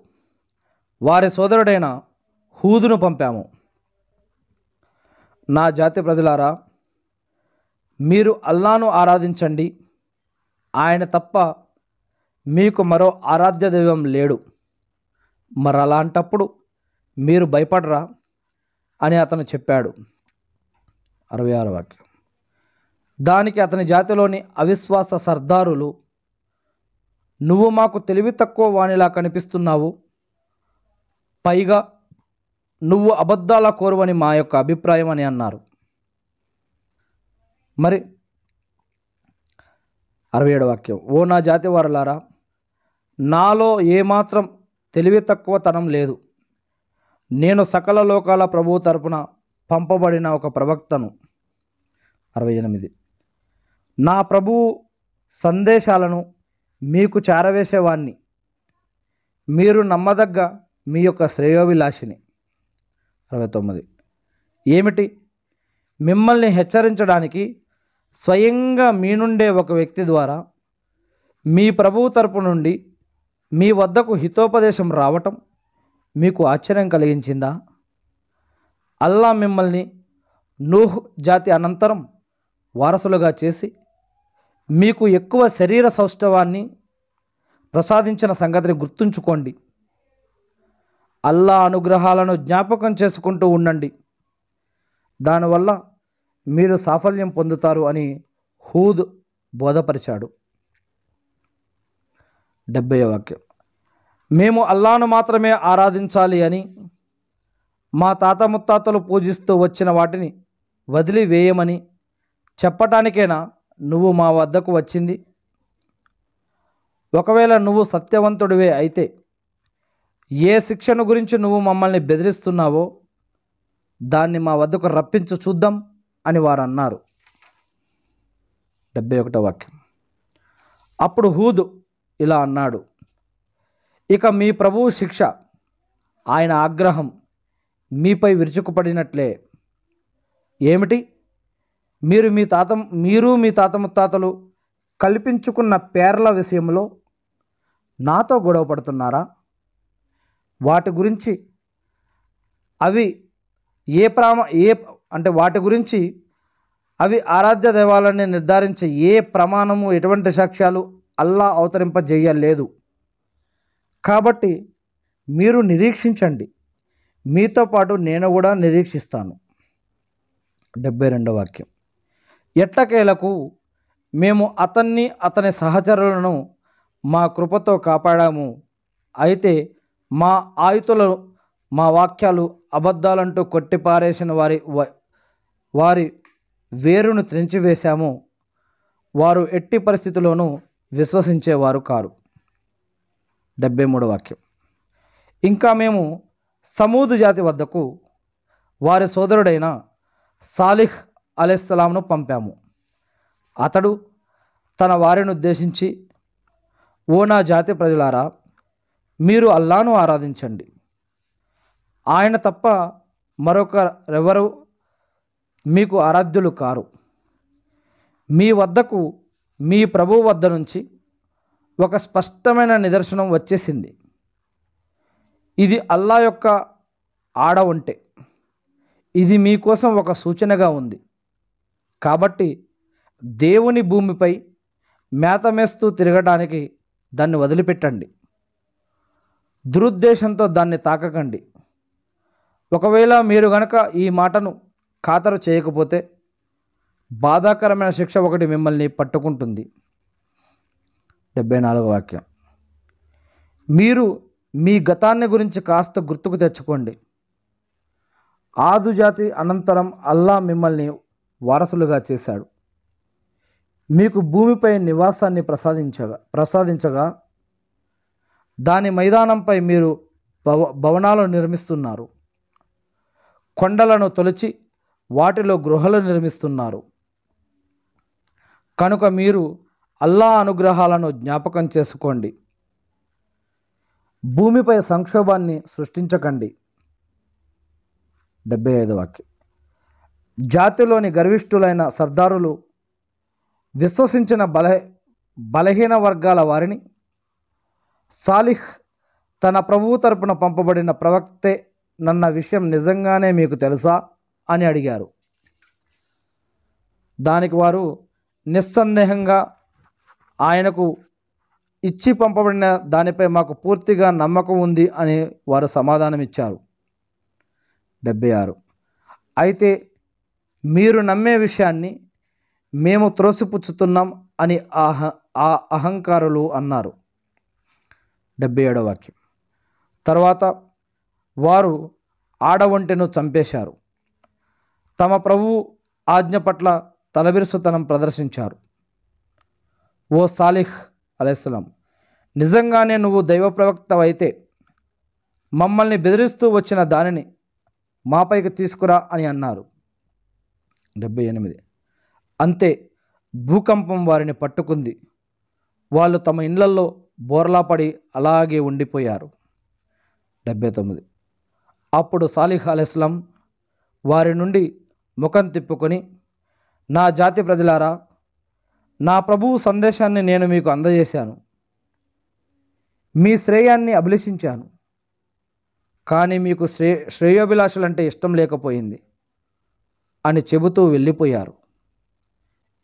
వారి సోదరుడైన హూదును పంపాము నా జాతి ప్రజలారా మీరు అల్లాను ఆరాధించండి ఆయన తప్ప మీకు మరో ఆరాధ్య దైవం లేడు మరలాంటప్పుడు మీరు భయపడరా అని అతను చెప్పాడు అరవై ఆరు వాక్యం దానికి అతని జాతిలోని అవిశ్వాస సర్దారులు నువ్వు మాకు తెలివి తక్కువ వాణిలా కనిపిస్తున్నావు పైగా నువ్వు అబద్ధాల కోరువని మా యొక్క అభిప్రాయం అని అన్నారు మరి అరవై ఏడు వాక్యం ఓ నా జాతి వారులారా నాలో ఏమాత్రం తెలివి తక్కువ తనం లేదు నేను సకల లోకాల ప్రభువు తరపున పంపబడిన ఒక ప్రవక్తను అరవై ఎనిమిది నా ప్రభువు సందేశాలను మీకు చేరవేసేవాణ్ణి మీరు నమ్మదగ్గ మీ యొక్క శ్రేయోభిలాషిని అరవై తొమ్మిది ఏమిటి మిమ్మల్ని హెచ్చరించడానికి స్వయంగా మీ నుండే ఒక వ్యక్తి ద్వారా మీ ప్రభువు తరపు నుండి మీ వద్దకు హితోపదేశం రావటం మీకు ఆశ్చర్యం కలిగించిందా అల్లా మిమ్మల్ని నూహ్ జాతి అనంతరం వారసులుగా చేసి మీకు ఎక్కువ శరీర సౌష్ఠవాన్ని ప్రసాదించిన సంగతిని గుర్తుంచుకోండి అల్లా అనుగ్రహాలను జ్ఞాపకం చేసుకుంటూ ఉండండి దానివల్ల మీరు సాఫల్యం పొందుతారు అని హూద్ బోధపరిచాడు డెబ్బై వాక్యం మేము అల్లాను మాత్రమే ఆరాధించాలి అని మా తాత ముత్తాతలు పూజిస్తూ వచ్చిన వాటిని వదిలివేయమని చెప్పటానికైనా నువ్వు మా వద్దకు వచ్చింది ఒకవేళ నువ్వు సత్యవంతుడివే అయితే ఏ శిక్షను గురించి నువ్వు మమ్మల్ని బెదిరిస్తున్నావో దాన్ని మా వద్దకు రప్పించు చూద్దాం అని వారు అన్నారు డెబ్బై ఒకటో వాక్యం అప్పుడు హూదు ఇలా అన్నాడు ఇక మీ ప్రభువు శిక్ష ఆయన ఆగ్రహం మీపై విరుచుకుపడినట్లే ఏమిటి మీరు మీ తాత మీరు మీ తాత ముత్తాతలు కల్పించుకున్న పేర్ల విషయంలో నాతో గొడవ పడుతున్నారా వాటి గురించి అవి ఏ ప్రామ ఏ అంటే వాటి గురించి అవి ఆరాధ్య దైవాలని నిర్ధారించే ఏ ప్రమాణము ఎటువంటి సాక్ష్యాలు అల్లా అవతరింపజేయలేదు కాబట్టి మీరు నిరీక్షించండి మీతో పాటు నేను కూడా నిరీక్షిస్తాను డెబ్బై రెండో వాక్యం ఎట్టకేలకు మేము అతన్ని అతని సహచరులను మా కృపతో కాపాడాము అయితే మా ఆయుతులు మా వాక్యాలు అబద్ధాలంటూ కొట్టిపారేసిన వారి వారి వేరును త్రెంచివేశాము వారు ఎట్టి పరిస్థితిలోనూ విశ్వసించేవారు కారు డెబ్బై మూడు వాక్యం ఇంకా మేము సమూదు జాతి వద్దకు వారి సోదరుడైన సాలిహ్ అలెస్లాంను పంపాము అతడు తన వారిని ఉద్దేశించి ఓ నా జాతి ప్రజలారా మీరు అల్లాను ఆరాధించండి ఆయన తప్ప మరొక రెవరు మీకు ఆరాధ్యులు కారు మీ వద్దకు మీ ప్రభు వద్ద నుంచి ఒక స్పష్టమైన నిదర్శనం వచ్చేసింది ఇది అల్లా యొక్క ఆడ ఉంటే ఇది మీకోసం ఒక సూచనగా ఉంది కాబట్టి దేవుని భూమిపై మేత మేస్తూ తిరగడానికి దాన్ని వదిలిపెట్టండి దురుద్దేశంతో దాన్ని తాకకండి ఒకవేళ మీరు గనక ఈ మాటను ఖాతరు చేయకపోతే బాధాకరమైన శిక్ష ఒకటి మిమ్మల్ని పట్టుకుంటుంది డెబ్బై నాలుగో వాక్యం మీరు మీ గతాన్ని గురించి కాస్త గుర్తుకు తెచ్చుకోండి ఆదుజాతి అనంతరం అల్లా మిమ్మల్ని వారసులుగా చేశాడు మీకు భూమిపై నివాసాన్ని ప్రసాదించగా ప్రసాదించగా దాని మైదానంపై మీరు భవ భవనాలు నిర్మిస్తున్నారు కొండలను తొలచి వాటిలో గృహలు నిర్మిస్తున్నారు కనుక మీరు అల్లా అనుగ్రహాలను జ్ఞాపకం చేసుకోండి భూమిపై సంక్షోభాన్ని సృష్టించకండి డెబ్బై ఐదు వాక్యం జాతిలోని గర్విష్ఠులైన సర్దారులు విశ్వసించిన బల బలహీన వర్గాల వారిని సాలిహ్ తన ప్రభువు తరపున పంపబడిన ప్రవక్తే నన్న విషయం నిజంగానే మీకు తెలుసా అని అడిగారు దానికి వారు నిస్సందేహంగా ఆయనకు ఇచ్చి పంపబడిన దానిపై మాకు పూర్తిగా నమ్మకం ఉంది అని వారు సమాధానమిచ్చారు డెబ్బై ఆరు అయితే మీరు నమ్మే విషయాన్ని మేము త్రోసిపుచ్చుతున్నాం అని ఆ అహంకారులు అన్నారు డెబ్బై ఏడో వాక్యం తర్వాత వారు ఆడవంటెను చంపేశారు తమ ప్రభు ఆజ్ఞ పట్ల తలబిరుసుతనం ప్రదర్శించారు ఓ సాలిహ్ అలైస్లాం నిజంగానే నువ్వు దైవ ప్రవక్తవైతే మమ్మల్ని బెదిరిస్తూ వచ్చిన దానిని మాపైకి తీసుకురా అని అన్నారు డెబ్బై ఎనిమిది అంతే భూకంపం వారిని పట్టుకుంది వాళ్ళు తమ ఇండ్లల్లో బోర్లా అలాగే ఉండిపోయారు డెబ్బై తొమ్మిది అప్పుడు సాలిహ్ అలెస్లం వారి నుండి ముఖం తిప్పుకొని నా జాతి ప్రజలారా నా ప్రభువు సందేశాన్ని నేను మీకు అందజేశాను మీ శ్రేయాన్ని అభిలషించాను కానీ మీకు శ్రే శ్రేయోభిలాషలంటే ఇష్టం లేకపోయింది అని చెబుతూ వెళ్ళిపోయారు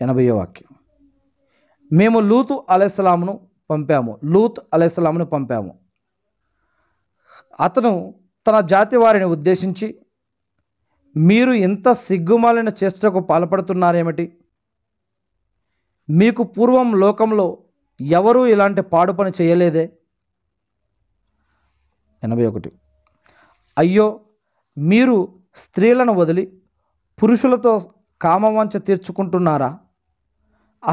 ఎనభై వాక్యం మేము లూతు అలెస్లాంను పంపాము లూత్ అలెస్లాంను పంపాము అతను తన జాతి వారిని ఉద్దేశించి మీరు ఇంత సిగ్గుమాలిన చేష్టకు పాల్పడుతున్నారేమిటి మీకు పూర్వం లోకంలో ఎవరూ ఇలాంటి పాడు పని చేయలేదే ఎనభై ఒకటి అయ్యో మీరు స్త్రీలను వదిలి పురుషులతో కామవంచ తీర్చుకుంటున్నారా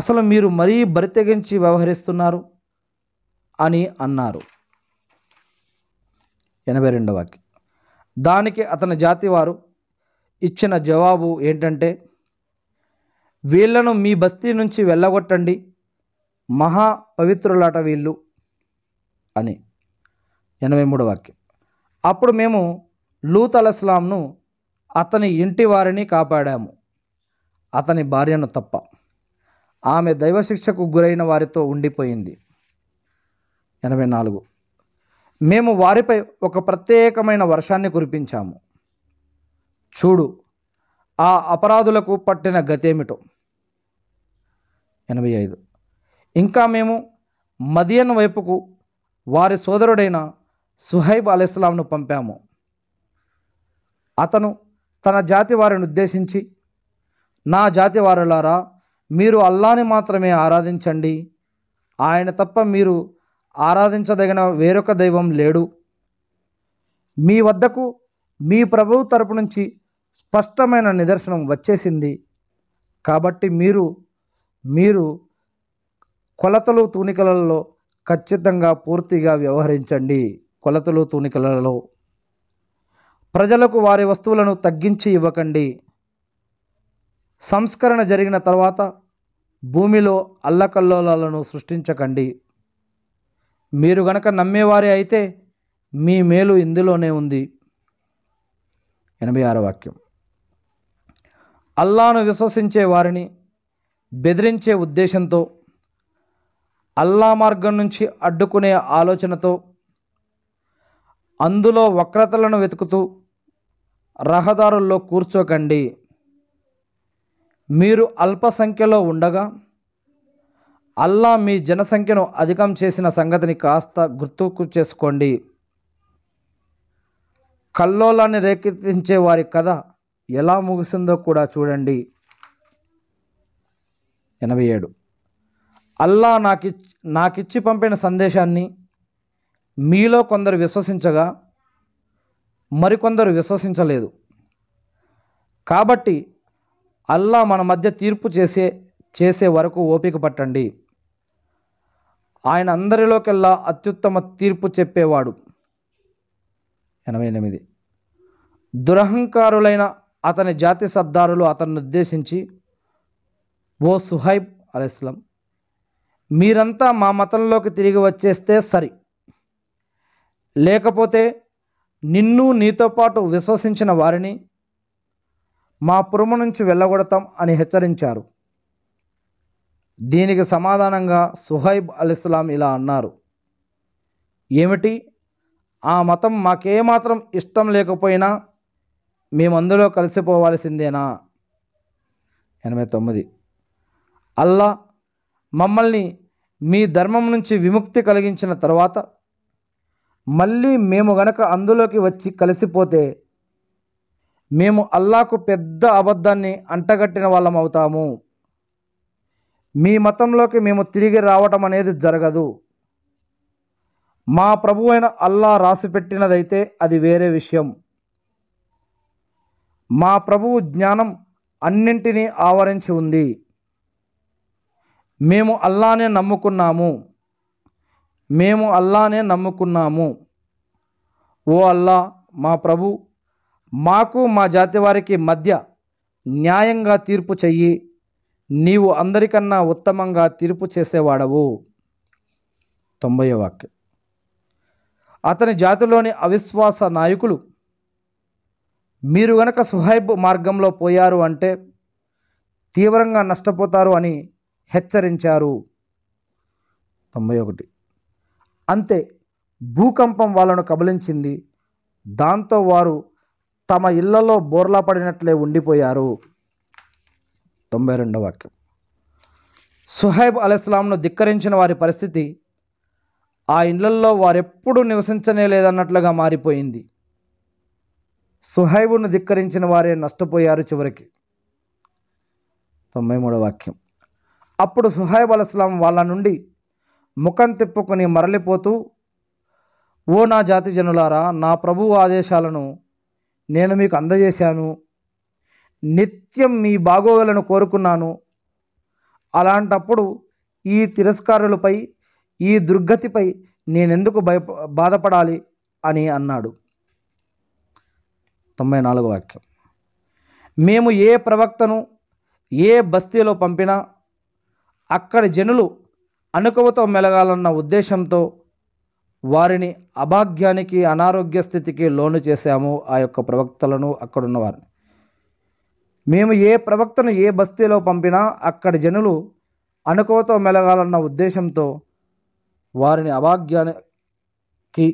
అసలు మీరు మరీ బరితెగించి వ్యవహరిస్తున్నారు అని అన్నారు ఎనభై రెండవ వాక్యం దానికి అతని జాతి వారు ఇచ్చిన జవాబు ఏంటంటే వీళ్లను మీ బస్తీ నుంచి వెళ్ళగొట్టండి మహా పవిత్రులాట వీళ్ళు అని ఎనభై మూడవ వాక్యం అప్పుడు మేము లూత్ అలస్లాంను అతని ఇంటి వారిని కాపాడాము అతని భార్యను తప్ప ఆమె దైవశిక్షకు గురైన వారితో ఉండిపోయింది ఎనభై నాలుగు మేము వారిపై ఒక ప్రత్యేకమైన వర్షాన్ని కురిపించాము చూడు ఆ అపరాధులకు పట్టిన గతేమిటో ఎనభై ఐదు ఇంకా మేము మదియన్ వైపుకు వారి సోదరుడైన సుహైబ్ అలెస్లాంను పంపాము అతను తన జాతి వారిని ఉద్దేశించి నా జాతి వారులారా మీరు అల్లాని మాత్రమే ఆరాధించండి ఆయన తప్ప మీరు ఆరాధించదగిన వేరొక దైవం లేడు మీ వద్దకు మీ ప్రభువు తరపు నుంచి స్పష్టమైన నిదర్శనం వచ్చేసింది కాబట్టి మీరు మీరు కొలతలు తూనికలలో ఖచ్చితంగా పూర్తిగా వ్యవహరించండి కొలతలు తూనికలలో ప్రజలకు వారి వస్తువులను తగ్గించి ఇవ్వకండి సంస్కరణ జరిగిన తర్వాత భూమిలో అల్లకల్లోలాలను సృష్టించకండి మీరు గనక నమ్మేవారే అయితే మీ మేలు ఇందులోనే ఉంది ఎనభై ఆరో వాక్యం అల్లాను విశ్వసించే వారిని బెదిరించే ఉద్దేశంతో అల్లా మార్గం నుంచి అడ్డుకునే ఆలోచనతో అందులో వక్రతలను వెతుకుతూ రహదారుల్లో కూర్చోకండి మీరు అల్ప సంఖ్యలో ఉండగా అల్లా మీ జనసంఖ్యను అధికం చేసిన సంగతిని కాస్త గుర్తుకు చేసుకోండి కల్లోలాన్ని రేకెత్తించే వారి కథ ఎలా ముగిసిందో కూడా చూడండి ఎనభై ఏడు అల్లా నాకి నాకిచ్చి పంపిన సందేశాన్ని మీలో కొందరు విశ్వసించగా మరికొందరు విశ్వసించలేదు కాబట్టి అల్లా మన మధ్య తీర్పు చేసే చేసే వరకు ఓపిక పట్టండి ఆయన అందరిలోకెల్లా అత్యుత్తమ తీర్పు చెప్పేవాడు ఎనభై ఎనిమిది దురహంకారులైన అతని జాతి సర్దారులు అతన్ని ఉద్దేశించి ఓ సుహైబ్ ఇస్లాం మీరంతా మా మతంలోకి తిరిగి వచ్చేస్తే సరి లేకపోతే నిన్ను నీతో పాటు విశ్వసించిన వారిని మా పురుమ నుంచి వెళ్ళగొడతాం అని హెచ్చరించారు దీనికి సమాధానంగా సుహైబ్ అలిస్లాం ఇలా అన్నారు ఏమిటి ఆ మతం మాకేమాత్రం ఇష్టం లేకపోయినా మేమందులో కలిసిపోవాల్సిందేనా ఎనభై తొమ్మిది అల్లా మమ్మల్ని మీ ధర్మం నుంచి విముక్తి కలిగించిన తర్వాత మళ్ళీ మేము గనక అందులోకి వచ్చి కలిసిపోతే మేము అల్లాకు పెద్ద అబద్ధాన్ని అంటగట్టిన వాళ్ళం అవుతాము మీ మతంలోకి మేము తిరిగి రావటం అనేది జరగదు మా ప్రభు అయిన అల్లా రాసిపెట్టినదైతే అది వేరే విషయం మా ప్రభువు జ్ఞానం అన్నింటినీ ఆవరించి ఉంది మేము అల్లానే నమ్ముకున్నాము మేము అల్లానే నమ్ముకున్నాము ఓ అల్లా మా ప్రభు మాకు మా జాతి వారికి మధ్య న్యాయంగా తీర్పు చెయ్యి నీవు అందరికన్నా ఉత్తమంగా తీర్పు చేసేవాడవు తొంభై వాక్యం అతని జాతిలోని అవిశ్వాస నాయకులు మీరు గనక సుహైబ్ మార్గంలో పోయారు అంటే తీవ్రంగా నష్టపోతారు అని హెచ్చరించారు తొంభై ఒకటి అంతే భూకంపం వాళ్ళను కబలించింది దాంతో వారు తమ ఇళ్లలో బోర్లా పడినట్లే ఉండిపోయారు తొంభై రెండవ వాక్యం సుహైబ్ అలెస్లాంను ధిక్కరించిన వారి పరిస్థితి ఆ ఇళ్లల్లో వారెప్పుడూ నివసించనే లేదన్నట్లుగా మారిపోయింది సుహైబును ధిక్కరించిన వారే నష్టపోయారు చివరికి తొంభై మూడవ వాక్యం అప్పుడు సుహైబ్ అలస్లాం వాళ్ళ నుండి ముఖం తిప్పుకొని మరలిపోతూ ఓ నా జాతి జనులారా నా ప్రభు ఆదేశాలను నేను మీకు అందజేశాను నిత్యం మీ బాగోగలను కోరుకున్నాను అలాంటప్పుడు ఈ తిరస్కారులపై ఈ దుర్గతిపై నేనెందుకు భయ బాధపడాలి అని అన్నాడు తొంభై నాలుగో వాక్యం మేము ఏ ప్రవక్తను ఏ బస్తీలో పంపినా అక్కడి జనులు అనుకవతో మెలగాలన్న ఉద్దేశంతో వారిని అభాగ్యానికి అనారోగ్య స్థితికి లోను చేశాము ఆ యొక్క ప్రవక్తలను అక్కడున్నవారిని మేము ఏ ప్రవక్తను ఏ బస్తీలో పంపినా అక్కడి జనులు అనుకోతో మెలగాలన్న ఉద్దేశంతో వారిని అభాగ్యానికి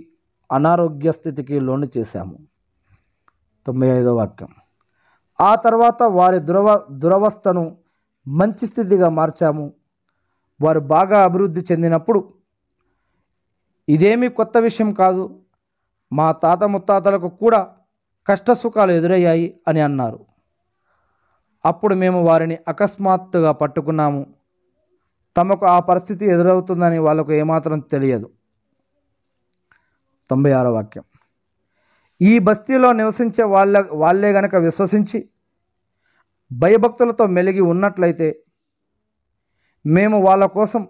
అనారోగ్య స్థితికి లోను చేశాము తొంభై ఐదో వాక్యం ఆ తర్వాత వారి దురవ దురవస్థను మంచి స్థితిగా మార్చాము వారు బాగా అభివృద్ధి చెందినప్పుడు ఇదేమీ కొత్త విషయం కాదు మా తాత ముత్తాతలకు కూడా కష్టసుఖాలు ఎదురయ్యాయి అని అన్నారు అప్పుడు మేము వారిని అకస్మాత్తుగా పట్టుకున్నాము తమకు ఆ పరిస్థితి ఎదురవుతుందని వాళ్ళకు ఏమాత్రం తెలియదు తొంభై ఆరో వాక్యం ఈ బస్తీలో నివసించే వాళ్ళ వాళ్ళే గనక విశ్వసించి భయభక్తులతో మెలిగి ఉన్నట్లయితే మేము వాళ్ళ కోసం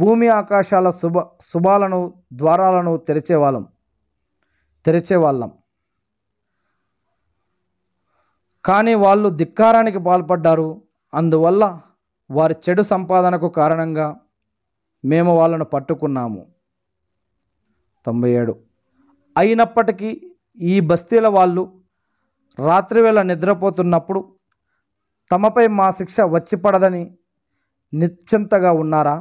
భూమి ఆకాశాల శుభ శుభాలను ద్వారాలను తెరిచేవాళ్ళం తెరిచేవాళ్ళం కానీ వాళ్ళు ధిక్కారానికి పాల్పడ్డారు అందువల్ల వారి చెడు సంపాదనకు కారణంగా మేము వాళ్ళను పట్టుకున్నాము తొంభై ఏడు అయినప్పటికీ ఈ బస్తీల వాళ్ళు రాత్రివేళ నిద్రపోతున్నప్పుడు తమపై మా శిక్ష వచ్చి పడదని నిశ్చింతగా ఉన్నారా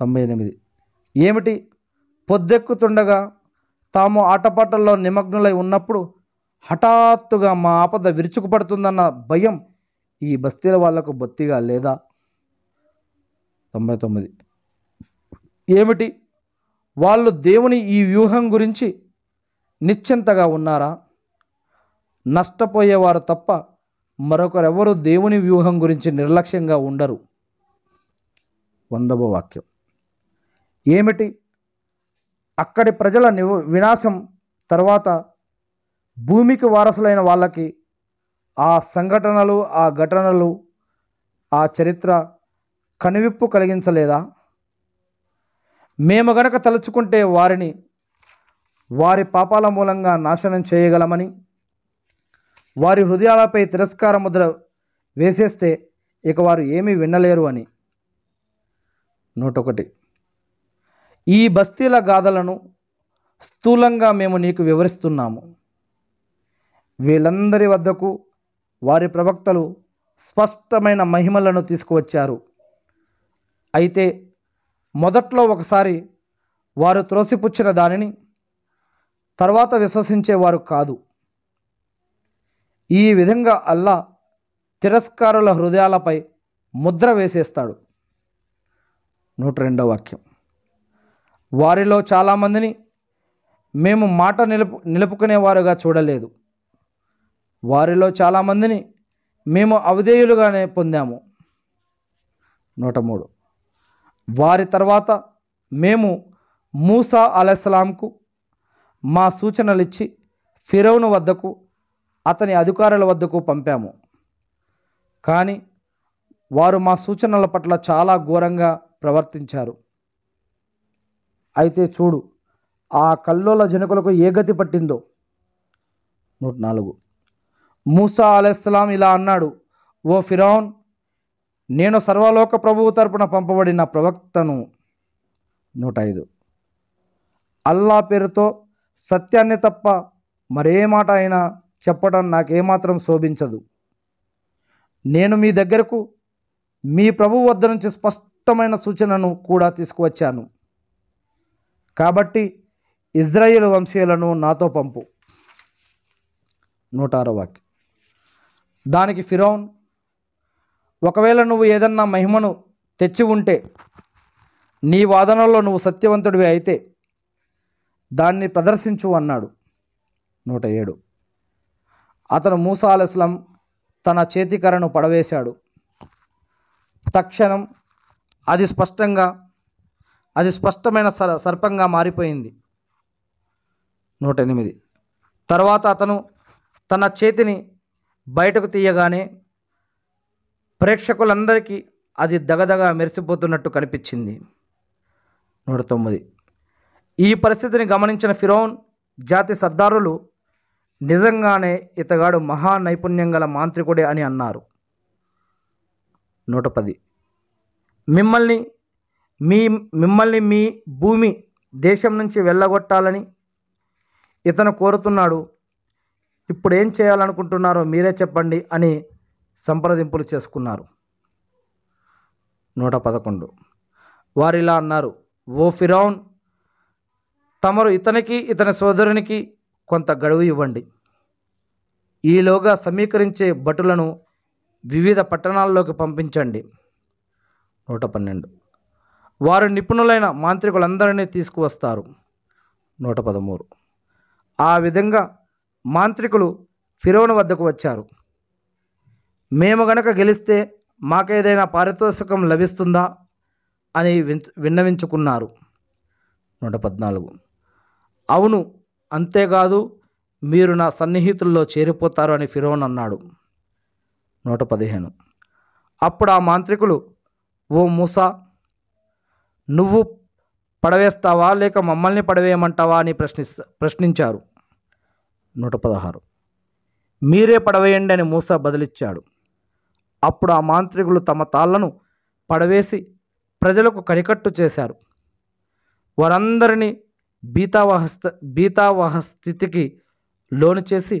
తొంభై ఎనిమిది ఏమిటి పొద్దెక్కుతుండగా తాము ఆటపాటల్లో నిమగ్నులై ఉన్నప్పుడు హఠాత్తుగా మా ఆపద విరుచుకుపడుతుందన్న భయం ఈ బస్తీల వాళ్లకు బొత్తిగా లేదా తొంభై తొమ్మిది ఏమిటి వాళ్ళు దేవుని ఈ వ్యూహం గురించి నిశ్చింతగా ఉన్నారా నష్టపోయేవారు తప్ప మరొకరెవరు దేవుని వ్యూహం గురించి నిర్లక్ష్యంగా ఉండరు వందవ వాక్యం ఏమిటి అక్కడి ప్రజల వినాశం తర్వాత భూమికి వారసులైన వాళ్ళకి ఆ సంఘటనలు ఆ ఘటనలు ఆ చరిత్ర కనువిప్పు కలిగించలేదా మేము గనక తలుచుకుంటే వారిని వారి పాపాల మూలంగా నాశనం చేయగలమని వారి హృదయాలపై తిరస్కార ముద్ర వేసేస్తే ఇక వారు ఏమీ వినలేరు అని నూటొకటి ఈ బస్తీల గాథలను స్థూలంగా మేము నీకు వివరిస్తున్నాము వీళ్ళందరి వద్దకు వారి ప్రవక్తలు స్పష్టమైన మహిమలను తీసుకువచ్చారు అయితే మొదట్లో ఒకసారి వారు త్రోసిపుచ్చిన దానిని తర్వాత విశ్వసించేవారు కాదు ఈ విధంగా అల్లా తిరస్కారుల హృదయాలపై ముద్ర వేసేస్తాడు నూట రెండో వాక్యం వారిలో చాలామందిని మేము మాట నిలుపు నిలుపుకునేవారుగా చూడలేదు వారిలో చాలామందిని మేము అవధేయులుగానే పొందాము నూట మూడు వారి తర్వాత మేము మూసా అలెస్లాంకు మా సూచనలు ఇచ్చి ఫిరౌను వద్దకు అతని అధికారుల వద్దకు పంపాము కానీ వారు మా సూచనల పట్ల చాలా ఘోరంగా ప్రవర్తించారు అయితే చూడు ఆ కల్లోల జనకులకు ఏ గతి పట్టిందో నూట నాలుగు మూసా అలెస్లాం ఇలా అన్నాడు ఓ ఫిరౌన్ నేను సర్వలోక ప్రభువు తరపున పంపబడిన ప్రవక్తను నూట ఐదు అల్లా పేరుతో సత్యాన్ని తప్ప మరే మాట అయినా చెప్పడం నాకేమాత్రం శోభించదు నేను మీ దగ్గరకు మీ ప్రభు వద్ద నుంచి స్పష్టమైన సూచనను కూడా తీసుకువచ్చాను కాబట్టి ఇజ్రాయేల్ వంశీయులను నాతో పంపు నూట ఆరో వాక్యం దానికి ఫిరోన్ ఒకవేళ నువ్వు ఏదన్నా మహిమను తెచ్చి ఉంటే నీ వాదనలో నువ్వు సత్యవంతుడివి అయితే దాన్ని ప్రదర్శించు అన్నాడు నూట ఏడు అతను మూసాలస్లం తన చేతికరను పడవేశాడు తక్షణం అది స్పష్టంగా అది స్పష్టమైన సర సర్పంగా మారిపోయింది నూట ఎనిమిది తర్వాత అతను తన చేతిని బయటకు తీయగానే ప్రేక్షకులందరికీ అది దగదగ మెరిసిపోతున్నట్టు కనిపించింది నూట తొమ్మిది ఈ పరిస్థితిని గమనించిన ఫిరోన్ జాతి సర్దారులు నిజంగానే ఇతగాడు మహా నైపుణ్యం గల మాంత్రికుడే అని అన్నారు నూట పది మిమ్మల్ని మీ మిమ్మల్ని మీ భూమి దేశం నుంచి వెళ్ళగొట్టాలని ఇతను కోరుతున్నాడు ఇప్పుడు ఏం చేయాలనుకుంటున్నారో మీరే చెప్పండి అని సంప్రదింపులు చేసుకున్నారు నూట పదకొండు వారు ఇలా అన్నారు ఓ ఫిరౌన్ తమరు ఇతనికి ఇతని సోదరునికి కొంత గడువు ఇవ్వండి ఈలోగా సమీకరించే భటులను వివిధ పట్టణాల్లోకి పంపించండి నూట పన్నెండు వారు నిపుణులైన మాంత్రికులందరినీ తీసుకువస్తారు నూట పదమూరు ఆ విధంగా మాంత్రికులు ఫిరోను వద్దకు వచ్చారు మేము గనక గెలిస్తే మాకేదైనా పారితోషికం లభిస్తుందా అని విన్నవించుకున్నారు నూట పద్నాలుగు అవును అంతేకాదు మీరు నా సన్నిహితుల్లో చేరిపోతారు అని ఫిరోన్ అన్నాడు నూట పదిహేను అప్పుడు ఆ మాంత్రికులు ఓ మూసా నువ్వు పడవేస్తావా లేక మమ్మల్ని పడవేయమంటావా అని ప్రశ్ని ప్రశ్నించారు నూట పదహారు మీరే పడవేయండి అని మూస బదిలిచ్చాడు అప్పుడు ఆ మాంత్రికులు తమ తాళ్లను పడవేసి ప్రజలకు కరికట్టు చేశారు వారందరినీ బీతావహస్త బీతావహ స్థితికి లోను చేసి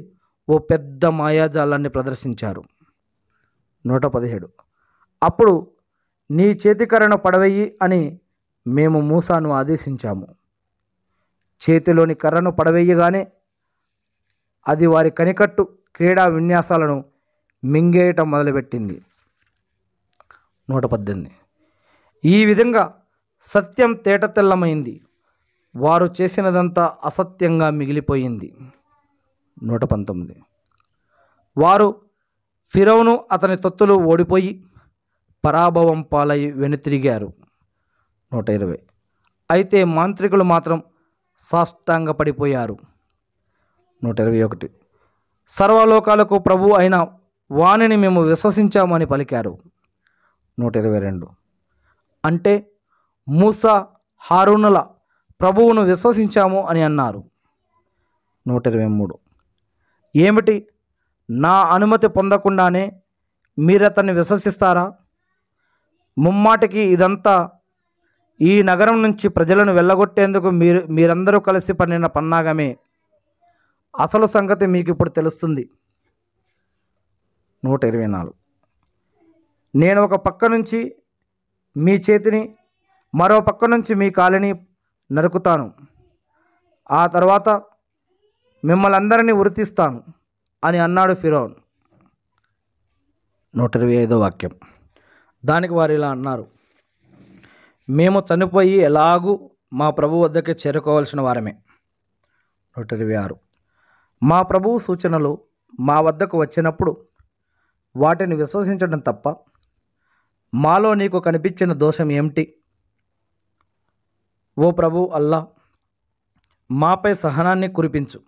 ఓ పెద్ద మాయాజాలాన్ని ప్రదర్శించారు నూట పదిహేడు అప్పుడు నీ చేతికరణ పడవేయి అని మేము మూసాను ఆదేశించాము చేతిలోని కర్రను పడవేయగానే అది వారి కనికట్టు క్రీడా విన్యాసాలను మింగేయటం మొదలుపెట్టింది నూట పద్దెనిమిది ఈ విధంగా సత్యం తేటతెల్లమైంది వారు చేసినదంతా అసత్యంగా మిగిలిపోయింది నూట పంతొమ్మిది వారు ఫిరౌను అతని తొత్తులు ఓడిపోయి పరాభవం పాలై వెనుతిరిగారు నూట ఇరవై అయితే మాంత్రికులు మాత్రం సాష్టాంగపడిపోయారు నూట ఇరవై ఒకటి సర్వలోకాలకు ప్రభు అయిన వాణిని మేము విశ్వసించామని పలికారు నూట ఇరవై రెండు అంటే మూసా హారునుల ప్రభువును విశ్వసించాము అని అన్నారు నూట ఇరవై మూడు ఏమిటి నా అనుమతి పొందకుండానే మీరు అతన్ని విశ్వసిస్తారా ముమ్మాటికి ఇదంతా ఈ నగరం నుంచి ప్రజలను వెళ్ళగొట్టేందుకు మీరు మీరందరూ కలిసి పన్నిన పన్నాగమే అసలు సంగతి మీకు ఇప్పుడు తెలుస్తుంది నూట ఇరవై నాలుగు నేను ఒక పక్క నుంచి మీ చేతిని మరో పక్క నుంచి మీ కాలిని నరుకుతాను ఆ తర్వాత మిమ్మల్ని అందరినీ ఉరితీస్తాను అని అన్నాడు ఫిరోన్ నూట ఇరవై ఐదో వాక్యం దానికి వారు ఇలా అన్నారు మేము చనిపోయి ఎలాగూ మా ప్రభు వద్దకే చేరుకోవాల్సిన వారమే నూట ఇరవై ఆరు మా ప్రభువు సూచనలు మా వద్దకు వచ్చినప్పుడు వాటిని విశ్వసించడం తప్ప మాలో నీకు కనిపించిన దోషం ఏమిటి ఓ ప్రభు అల్లా మాపై సహనాన్ని కురిపించు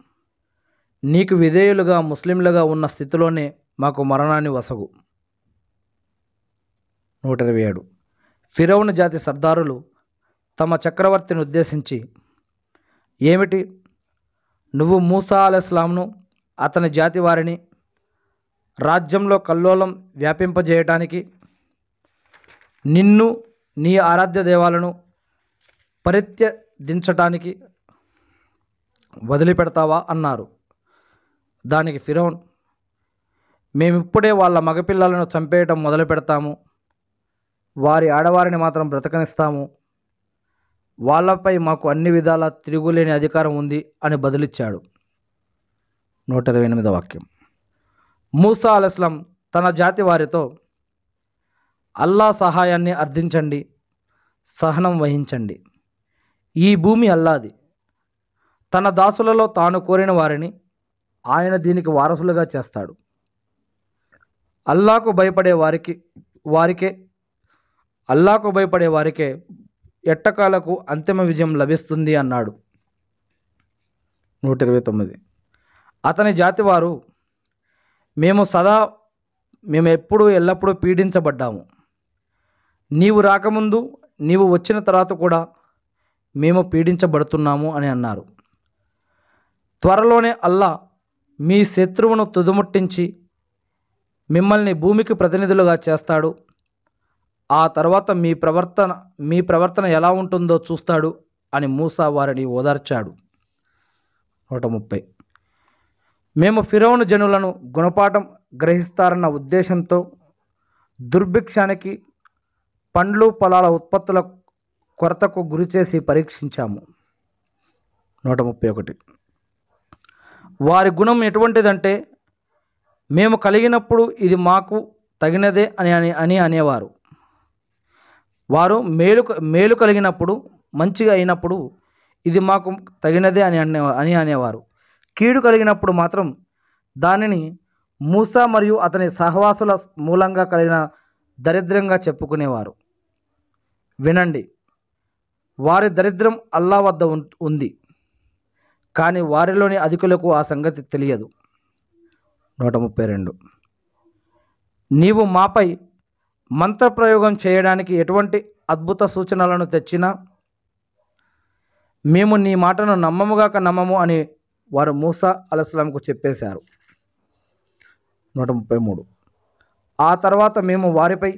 నీకు విధేయులుగా ముస్లింలుగా ఉన్న స్థితిలోనే మాకు మరణాన్ని వసగు నూట ఇరవై ఏడు ఫిరౌన్ జాతి సర్దారులు తమ చక్రవర్తిని ఉద్దేశించి ఏమిటి నువ్వు మూసా ఇస్లాంను అతని జాతి వారిని రాజ్యంలో కల్లోలం వ్యాపింపజేయటానికి నిన్ను నీ ఆరాధ్య దేవాలను పరిత్యదించటానికి వదిలిపెడతావా అన్నారు దానికి ఫిరోన్ మేమిప్పుడే వాళ్ళ మగపిల్లలను చంపేయటం మొదలు పెడతాము వారి ఆడవారిని మాత్రం బ్రతకనిస్తాము వాళ్ళపై మాకు అన్ని విధాలా తిరుగులేని అధికారం ఉంది అని బదులిచ్చాడు నూట ఇరవై ఎనిమిదవ వాక్యం మూసా అలస్లం తన జాతి వారితో అల్లా సహాయాన్ని అర్థించండి సహనం వహించండి ఈ భూమి అల్లాది తన దాసులలో తాను కోరిన వారిని ఆయన దీనికి వారసులుగా చేస్తాడు అల్లాకు భయపడే వారికి వారికే అల్లాకు భయపడే వారికే ఎట్టకాలకు అంతిమ విజయం లభిస్తుంది అన్నాడు నూట ఇరవై తొమ్మిది అతని వారు మేము సదా మేము ఎప్పుడూ ఎల్లప్పుడూ పీడించబడ్డాము నీవు రాకముందు నీవు వచ్చిన తర్వాత కూడా మేము పీడించబడుతున్నాము అని అన్నారు త్వరలోనే అల్లా మీ శత్రువును తుదుముట్టించి మిమ్మల్ని భూమికి ప్రతినిధులుగా చేస్తాడు ఆ తర్వాత మీ ప్రవర్తన మీ ప్రవర్తన ఎలా ఉంటుందో చూస్తాడు అని మూసా వారిని ఓదార్చాడు నూట ముప్పై మేము ఫిరౌను జనులను గుణపాఠం గ్రహిస్తారన్న ఉద్దేశంతో దుర్భిక్షానికి పండ్లు పొలాల ఉత్పత్తుల కొరతకు గురిచేసి పరీక్షించాము నూట ముప్పై ఒకటి వారి గుణం ఎటువంటిదంటే మేము కలిగినప్పుడు ఇది మాకు తగినదే అని అని అనేవారు వారు మేలు మేలు కలిగినప్పుడు మంచిగా అయినప్పుడు ఇది మాకు తగినదే అని అనే అని అనేవారు కీడు కలిగినప్పుడు మాత్రం దానిని మూసా మరియు అతని సహవాసుల మూలంగా కలిగిన దరిద్రంగా చెప్పుకునేవారు వినండి వారి దరిద్రం అల్లా వద్ద ఉంది కానీ వారిలోని అధికులకు ఆ సంగతి తెలియదు నూట ముప్పై రెండు నీవు మాపై మంత్రప్రయోగం చేయడానికి ఎటువంటి అద్భుత సూచనలను తెచ్చినా మేము నీ మాటను నమ్మముగాక నమ్మము అని వారు మూసా అలస్లాంకు చెప్పేశారు నూట ముప్పై మూడు ఆ తర్వాత మేము వారిపై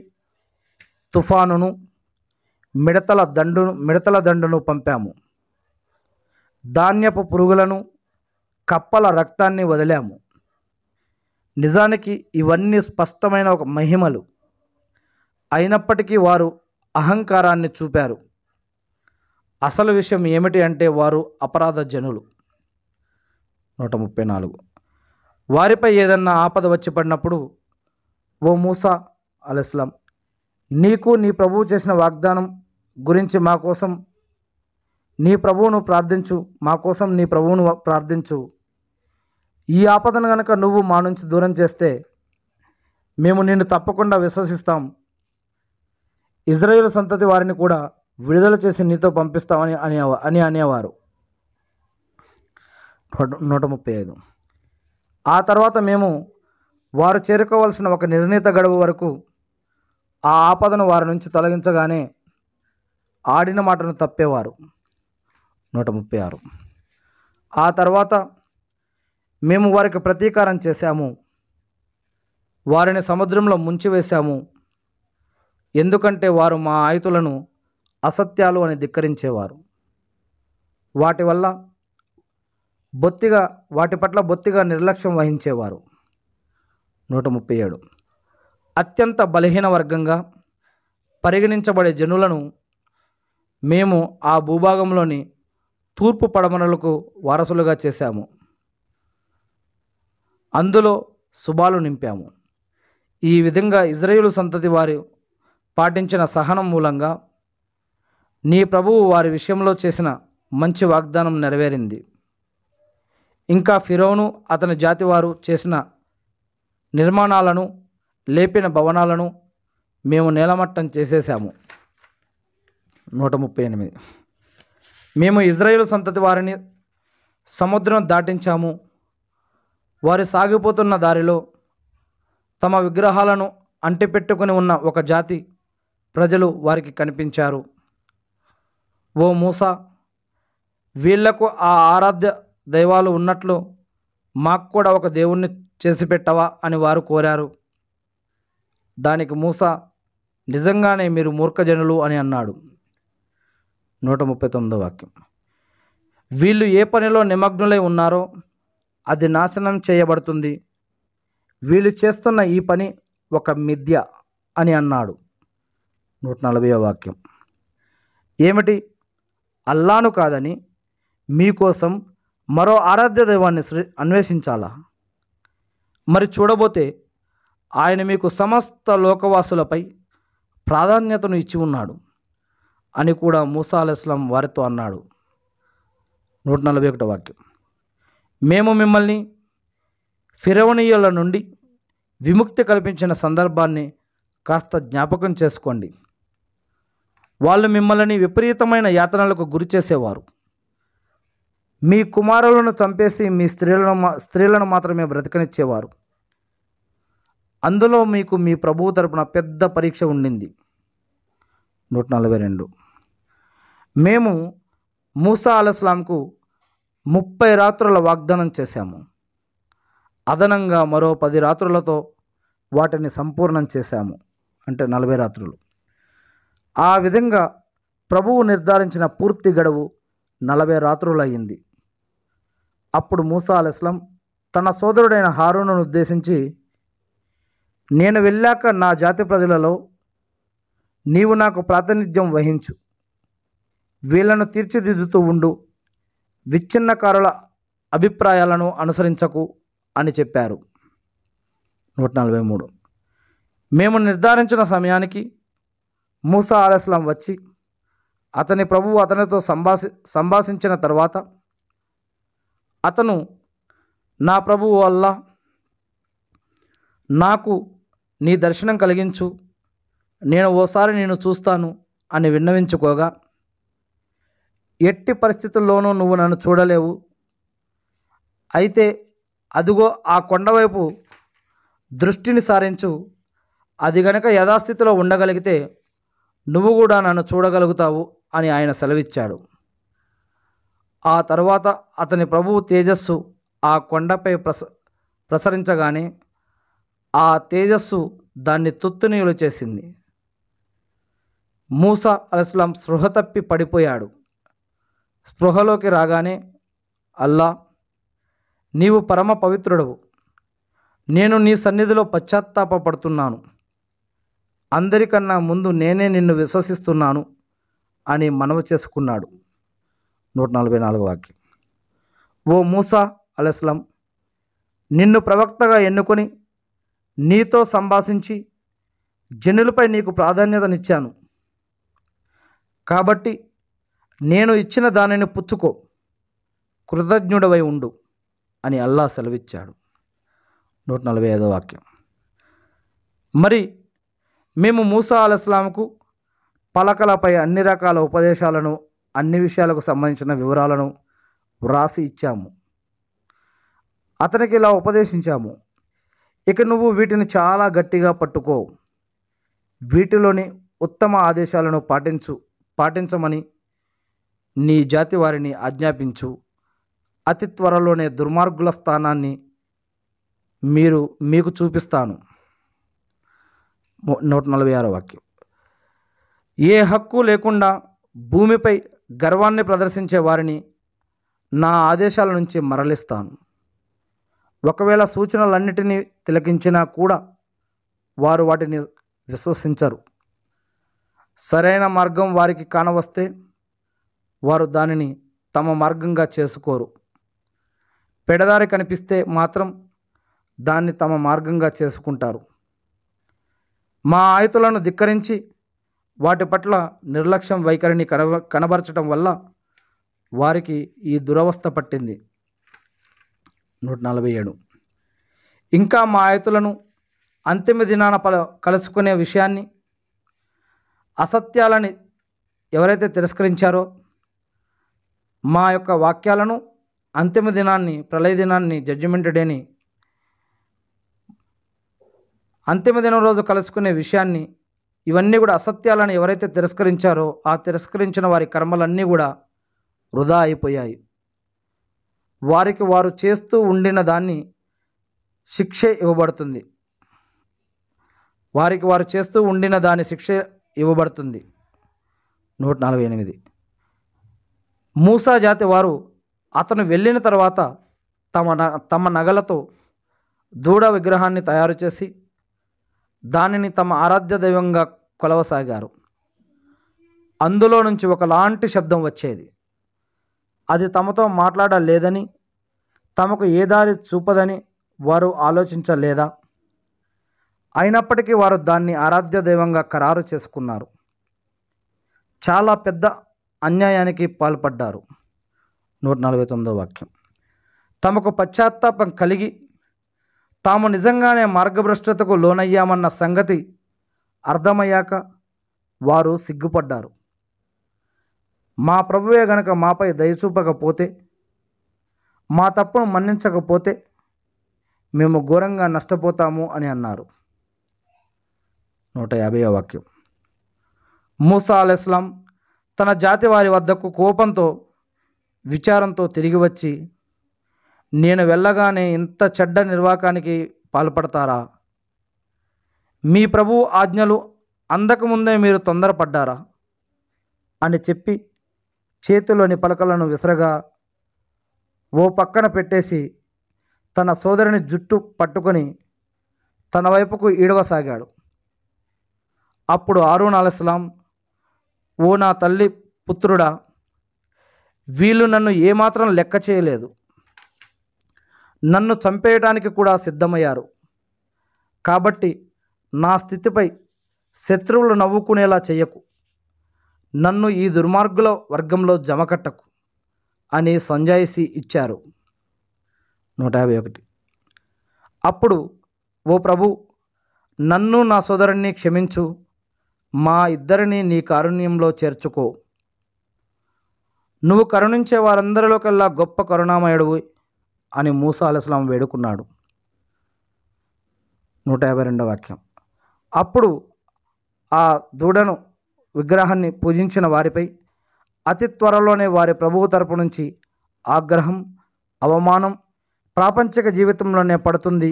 తుఫానును మిడతల దండును మిడతల దండును పంపాము ధాన్యపు పురుగులను కప్పల రక్తాన్ని వదిలాము నిజానికి ఇవన్నీ స్పష్టమైన ఒక మహిమలు అయినప్పటికీ వారు అహంకారాన్ని చూపారు అసలు విషయం ఏమిటి అంటే వారు అపరాధ జనులు నూట ముప్పై నాలుగు వారిపై ఏదన్నా ఆపద వచ్చి పడినప్పుడు ఓ మూసా అలస్లాం నీకు నీ ప్రభువు చేసిన వాగ్దానం గురించి మా కోసం నీ ప్రభువును ప్రార్థించు మా కోసం నీ ప్రభువును ప్రార్థించు ఈ ఆపదను గనుక నువ్వు మా నుంచి దూరం చేస్తే మేము నిన్ను తప్పకుండా విశ్వసిస్తాం ఇజ్రాయేల్ సంతతి వారిని కూడా విడుదల చేసి నీతో పంపిస్తామని అనే అని అనేవారు నూట ముప్పై ఐదు ఆ తర్వాత మేము వారు చేరుకోవాల్సిన ఒక నిర్ణీత గడువు వరకు ఆ ఆపదను వారి నుంచి తొలగించగానే ఆడిన మాటను తప్పేవారు నూట ముప్పై ఆరు ఆ తర్వాత మేము వారికి ప్రతీకారం చేశాము వారిని సముద్రంలో ముంచివేశాము ఎందుకంటే వారు మా ఆయుతులను అసత్యాలు అని ధిక్కరించేవారు వాటి వల్ల బొత్తిగా వాటి పట్ల బొత్తిగా నిర్లక్ష్యం వహించేవారు నూట ముప్పై ఏడు అత్యంత బలహీన వర్గంగా పరిగణించబడే జనులను మేము ఆ భూభాగంలోని తూర్పు పడమరలకు వారసులుగా చేశాము అందులో శుభాలు నింపాము ఈ విధంగా ఇజ్రాయేలు సంతతి వారి పాటించిన సహనం మూలంగా నీ ప్రభువు వారి విషయంలో చేసిన మంచి వాగ్దానం నెరవేరింది ఇంకా ఫిరోను అతని జాతి వారు చేసిన నిర్మాణాలను లేపిన భవనాలను మేము నేలమట్టం చేసేసాము నూట ముప్పై ఎనిమిది మేము ఇజ్రాయేల్ సంతతి వారిని సముద్రం దాటించాము వారు సాగిపోతున్న దారిలో తమ విగ్రహాలను అంటిపెట్టుకుని ఉన్న ఒక జాతి ప్రజలు వారికి కనిపించారు ఓ మూస వీళ్లకు ఆ ఆరాధ్య దైవాలు ఉన్నట్లు మాకు కూడా ఒక దేవుణ్ణి చేసి పెట్టవా అని వారు కోరారు దానికి మూస నిజంగానే మీరు మూర్ఖజనులు అని అన్నాడు నూట ముప్పై తొమ్మిదో వాక్యం వీళ్ళు ఏ పనిలో నిమగ్నులై ఉన్నారో అది నాశనం చేయబడుతుంది వీళ్ళు చేస్తున్న ఈ పని ఒక మిథ్య అని అన్నాడు నూట నలభైవ వాక్యం ఏమిటి అల్లాను కాదని మీకోసం మరో ఆరాధ్య దైవాన్ని అన్వేషించాలా మరి చూడబోతే ఆయన మీకు సమస్త లోకవాసులపై ప్రాధాన్యతను ఇచ్చి ఉన్నాడు అని కూడా మూసా అలస్లాం వారితో అన్నాడు నూట నలభై ఒకటో వాక్యం మేము మిమ్మల్ని ఫిరవనీయుల నుండి విముక్తి కల్పించిన సందర్భాన్ని కాస్త జ్ఞాపకం చేసుకోండి వాళ్ళు మిమ్మల్ని విపరీతమైన యాతనలకు గురి చేసేవారు మీ కుమారులను చంపేసి మీ స్త్రీలను స్త్రీలను మాత్రమే బ్రతికనిచ్చేవారు అందులో మీకు మీ ప్రభువు తరపున పెద్ద పరీక్ష ఉండింది నూట నలభై రెండు మేము మూసా అలస్లాంకు ముప్పై రాత్రుల వాగ్దానం చేశాము అదనంగా మరో పది రాత్రులతో వాటిని సంపూర్ణం చేశాము అంటే నలభై రాత్రులు ఆ విధంగా ప్రభువు నిర్ధారించిన పూర్తి గడువు నలభై రాత్రులయ్యింది అప్పుడు మూసా అలస్లం తన సోదరుడైన హారూను ఉద్దేశించి నేను వెళ్ళాక నా జాతి ప్రజలలో నీవు నాకు ప్రాతినిధ్యం వహించు వీళ్లను తీర్చిదిద్దుతూ ఉండు విచ్ఛిన్నకారుల అభిప్రాయాలను అనుసరించకు అని చెప్పారు నూట నలభై మూడు మేము నిర్ధారించిన సమయానికి మూసా ఆలస్లం వచ్చి అతని ప్రభువు అతనితో సంభాషి సంభాషించిన తర్వాత అతను నా ప్రభువు వల్ల నాకు నీ దర్శనం కలిగించు నేను ఓసారి నేను చూస్తాను అని విన్నవించుకోగా ఎట్టి పరిస్థితుల్లోనూ నువ్వు నన్ను చూడలేవు అయితే అదిగో ఆ కొండవైపు దృష్టిని సారించు అది గనక యథాస్థితిలో ఉండగలిగితే నువ్వు కూడా నన్ను చూడగలుగుతావు అని ఆయన సెలవిచ్చాడు ఆ తర్వాత అతని ప్రభువు తేజస్సు ఆ కొండపై ప్రస ప్రసరించగానే ఆ తేజస్సు దాన్ని తుత్తునీయులు చేసింది మూసా అలస్లాం స్పృహ తప్పి పడిపోయాడు స్పృహలోకి రాగానే అల్లా నీవు పరమ పవిత్రుడవు నేను నీ సన్నిధిలో పశ్చాత్తాపడుతున్నాను అందరికన్నా ముందు నేనే నిన్ను విశ్వసిస్తున్నాను అని మనవి చేసుకున్నాడు నూట నలభై నాలుగు వాక్యం ఓ మూసా అలస్లం నిన్ను ప్రవక్తగా ఎన్నుకొని నీతో సంభాషించి జనులపై నీకు ప్రాధాన్యతనిచ్చాను కాబట్టి నేను ఇచ్చిన దానిని పుచ్చుకో కృతజ్ఞుడవై ఉండు అని అల్లా సెలవిచ్చాడు నూట నలభై ఐదో వాక్యం మరి మేము మూసా అలస్లాంకు పలకలపై అన్ని రకాల ఉపదేశాలను అన్ని విషయాలకు సంబంధించిన వివరాలను వ్రాసి ఇచ్చాము అతనికి ఇలా ఉపదేశించాము ఇక నువ్వు వీటిని చాలా గట్టిగా పట్టుకో వీటిలోని ఉత్తమ ఆదేశాలను పాటించు పాటించమని నీ జాతి వారిని ఆజ్ఞాపించు అతి త్వరలోనే దుర్మార్గుల స్థానాన్ని మీరు మీకు చూపిస్తాను నూట నలభై ఆరో వాక్యం ఏ హక్కు లేకుండా భూమిపై గర్వాన్ని ప్రదర్శించే వారిని నా ఆదేశాల నుంచి మరలిస్తాను ఒకవేళ సూచనలన్నిటినీ తిలకించినా కూడా వారు వాటిని విశ్వసించరు సరైన మార్గం వారికి కానవస్తే వారు దానిని తమ మార్గంగా చేసుకోరు పెడదారి కనిపిస్తే మాత్రం దాన్ని తమ మార్గంగా చేసుకుంటారు మా ఆయతులను ధిక్కరించి వాటి పట్ల నిర్లక్ష్యం వైఖరిని కనబ కనబరచడం వల్ల వారికి ఈ దురవస్థ పట్టింది నూట నలభై ఏడు ఇంకా మా ఆయతులను అంతిమ దినాన పల కలుసుకునే విషయాన్ని అసత్యాలని ఎవరైతే తిరస్కరించారో మా యొక్క వాక్యాలను అంతిమ దినాన్ని ప్రళయ దినాన్ని జడ్జిమెంట్ డేని అంతిమ దినం రోజు కలుసుకునే విషయాన్ని ఇవన్నీ కూడా అసత్యాలను ఎవరైతే తిరస్కరించారో ఆ తిరస్కరించిన వారి కర్మలన్నీ కూడా వృధా అయిపోయాయి వారికి వారు చేస్తూ ఉండిన దాన్ని శిక్ష ఇవ్వబడుతుంది వారికి వారు చేస్తూ ఉండిన దాని శిక్ష ఇవ్వబడుతుంది నూట నలభై ఎనిమిది మూసా జాతి వారు అతను వెళ్ళిన తర్వాత తమ తమ నగలతో దూడ విగ్రహాన్ని తయారు చేసి దానిని తమ ఆరాధ్య దైవంగా కొలవసాగారు అందులో నుంచి ఒకలాంటి శబ్దం వచ్చేది అది తమతో మాట్లాడలేదని తమకు ఏ దారి చూపదని వారు ఆలోచించలేదా అయినప్పటికీ వారు దాన్ని ఆరాధ్య దైవంగా ఖరారు చేసుకున్నారు చాలా పెద్ద అన్యాయానికి పాల్పడ్డారు నూట నలభై తొమ్మిదో వాక్యం తమకు పశ్చాత్తాపం కలిగి తాము నిజంగానే మార్గభ్రష్టతకు లోనయ్యామన్న సంగతి అర్థమయ్యాక వారు సిగ్గుపడ్డారు మా ప్రభువే గనక మాపై దయచూపకపోతే మా తప్పును మన్నించకపోతే మేము ఘోరంగా నష్టపోతాము అని అన్నారు నూట యాభై వాక్యం మూసా అలెస్లాం తన జాతి వారి వద్దకు కోపంతో విచారంతో తిరిగి వచ్చి నేను వెళ్ళగానే ఇంత చెడ్డ నిర్వాకానికి పాల్పడతారా మీ ప్రభు ఆజ్ఞలు అందకముందే మీరు తొందరపడ్డారా అని చెప్పి చేతిలోని పలకలను విసరగా ఓ పక్కన పెట్టేసి తన సోదరుని జుట్టు పట్టుకొని తన వైపుకు ఈడవసాగాడు అప్పుడు ఆరూన్ అలస్లాం ఓ నా తల్లి పుత్రుడా వీళ్ళు నన్ను ఏమాత్రం లెక్క చేయలేదు నన్ను చంపేయటానికి కూడా సిద్ధమయ్యారు కాబట్టి నా స్థితిపై శత్రువులు నవ్వుకునేలా చేయకు నన్ను ఈ దుర్మార్గుల వర్గంలో జమకట్టకు అని సంజాయిసి ఇచ్చారు నూట యాభై ఒకటి అప్పుడు ఓ ప్రభు నన్ను నా సోదరుణ్ణి క్షమించు మా ఇద్దరిని నీ కారుణ్యంలో చేర్చుకో నువ్వు కరుణించే వారందరిలో కల్లా గొప్ప కరుణామయుడువి అని మూసా అలస్లాం వేడుకున్నాడు నూట యాభై రెండవ వాక్యం అప్పుడు ఆ దూడను విగ్రహాన్ని పూజించిన వారిపై అతి త్వరలోనే వారి ప్రభువు తరపు నుంచి ఆగ్రహం అవమానం ప్రాపంచిక జీవితంలోనే పడుతుంది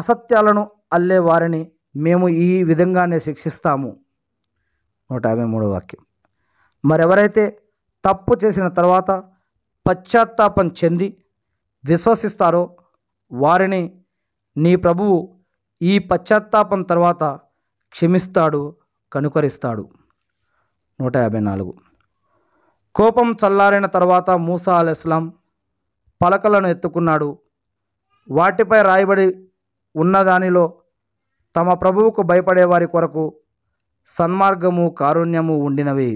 అసత్యాలను అల్లే వారిని మేము ఈ విధంగానే శిక్షిస్తాము నూట యాభై మూడో వాక్యం మరెవరైతే తప్పు చేసిన తర్వాత పశ్చాత్తాపం చెంది విశ్వసిస్తారో వారిని నీ ప్రభువు ఈ పశ్చాత్తాపం తర్వాత క్షమిస్తాడు కనుకరిస్తాడు నూట యాభై నాలుగు కోపం చల్లారిన తర్వాత మూసా అల్ ఇస్లాం పలకలను ఎత్తుకున్నాడు వాటిపై రాయబడి ఉన్నదానిలో తమ ప్రభువుకు భయపడేవారి కొరకు సన్మార్గము కారుణ్యము ఉండినవి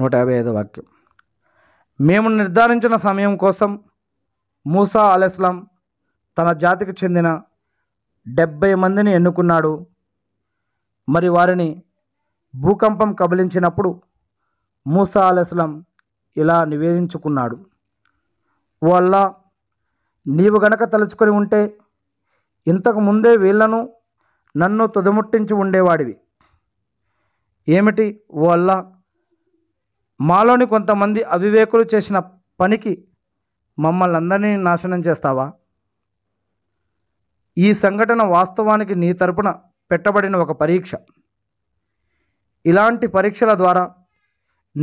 నూట యాభై ఐదో వాక్యం మేము నిర్ధారించిన సమయం కోసం మూసా అలెస్లాం తన జాతికి చెందిన డెబ్బై మందిని ఎన్నుకున్నాడు మరి వారిని భూకంపం కబలించినప్పుడు మూసా అలెస్లాం ఇలా నివేదించుకున్నాడు వాళ్ళ నీవు గనక తలుచుకొని ఉంటే ఇంతకు ముందే వీళ్లను నన్ను తుదముట్టించి ఉండేవాడివి ఏమిటి వాళ్ళ మాలోని కొంతమంది అవివేకులు చేసిన పనికి మమ్మల్ని అందరినీ నాశనం చేస్తావా ఈ సంఘటన వాస్తవానికి నీ తరపున పెట్టబడిన ఒక పరీక్ష ఇలాంటి పరీక్షల ద్వారా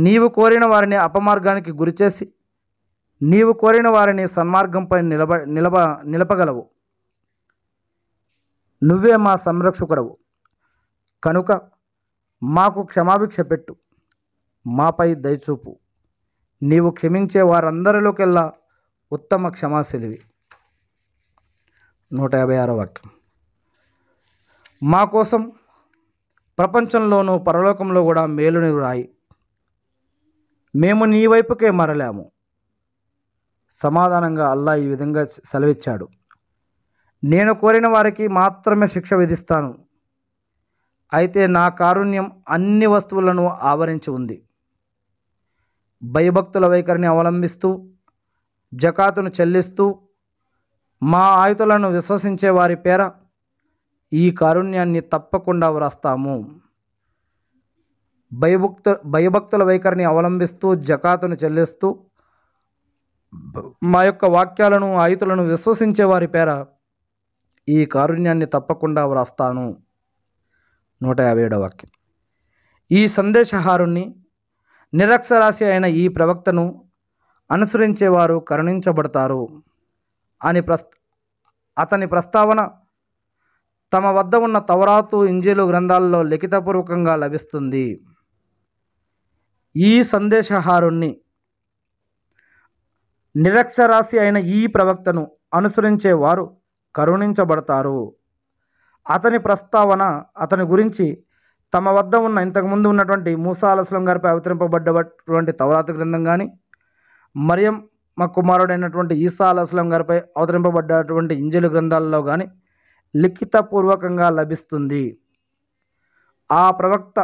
నీవు కోరిన వారిని అపమార్గానికి గురిచేసి నీవు కోరిన వారిని సన్మార్గంపై నిలబ నిలబ నిలపగలవు నువ్వే మా సంరక్షకుడవు కనుక మాకు క్షమాభిక్ష పెట్టు మాపై దయచూపు నీవు క్షమించే వారందరిలోకెల్లా ఉత్తమ క్షమాశలివి నూట యాభై ఆరో వాక్యం మా కోసం ప్రపంచంలోనూ పరలోకంలో కూడా మేలుని రాయి మేము నీ వైపుకే మరలాము సమాధానంగా అల్లా ఈ విధంగా సెలవిచ్చాడు నేను కోరిన వారికి మాత్రమే శిక్ష విధిస్తాను అయితే నా కారుణ్యం అన్ని వస్తువులను ఆవరించి ఉంది భయభక్తుల వైఖరిని అవలంబిస్తూ జకాతును చెల్లిస్తూ మా ఆయుతులను విశ్వసించే వారి పేర ఈ కారుణ్యాన్ని తప్పకుండా వ్రాస్తాము భయభక్త భయభక్తుల వైఖరిని అవలంబిస్తూ జకాతును చెల్లిస్తూ మా యొక్క వాక్యాలను ఆయుతులను విశ్వసించే వారి పేర ఈ కారుణ్యాన్ని తప్పకుండా వ్రాస్తాను నూట యాభై ఏడవ వాక్యం ఈ సందేశహారుణ్ణి నిరక్షరాశి అయిన ఈ ప్రవక్తను అనుసరించేవారు కరుణించబడతారు అని ప్రస్ అతని ప్రస్తావన తమ వద్ద ఉన్న తవరాతు ఇంజీలు గ్రంథాల్లో లిఖితపూర్వకంగా లభిస్తుంది ఈ సందేశహారుణ్ణి నిరక్షరాశి అయిన ఈ ప్రవక్తను అనుసరించేవారు కరుణించబడతారు అతని ప్రస్తావన అతని గురించి తమ వద్ద ఉన్న ఇంతకుముందు ఉన్నటువంటి మూసాలస్లం గారిపై అవతరింపబడ్డటువంటి తవరాత గ్రంథం కానీ మరియం మా కుమారుడైనటువంటి ఈసా గారిపై అవతరింపబడ్డటువంటి ఇంజలు గ్రంథాలలో కానీ లిఖితపూర్వకంగా లభిస్తుంది ఆ ప్రవక్త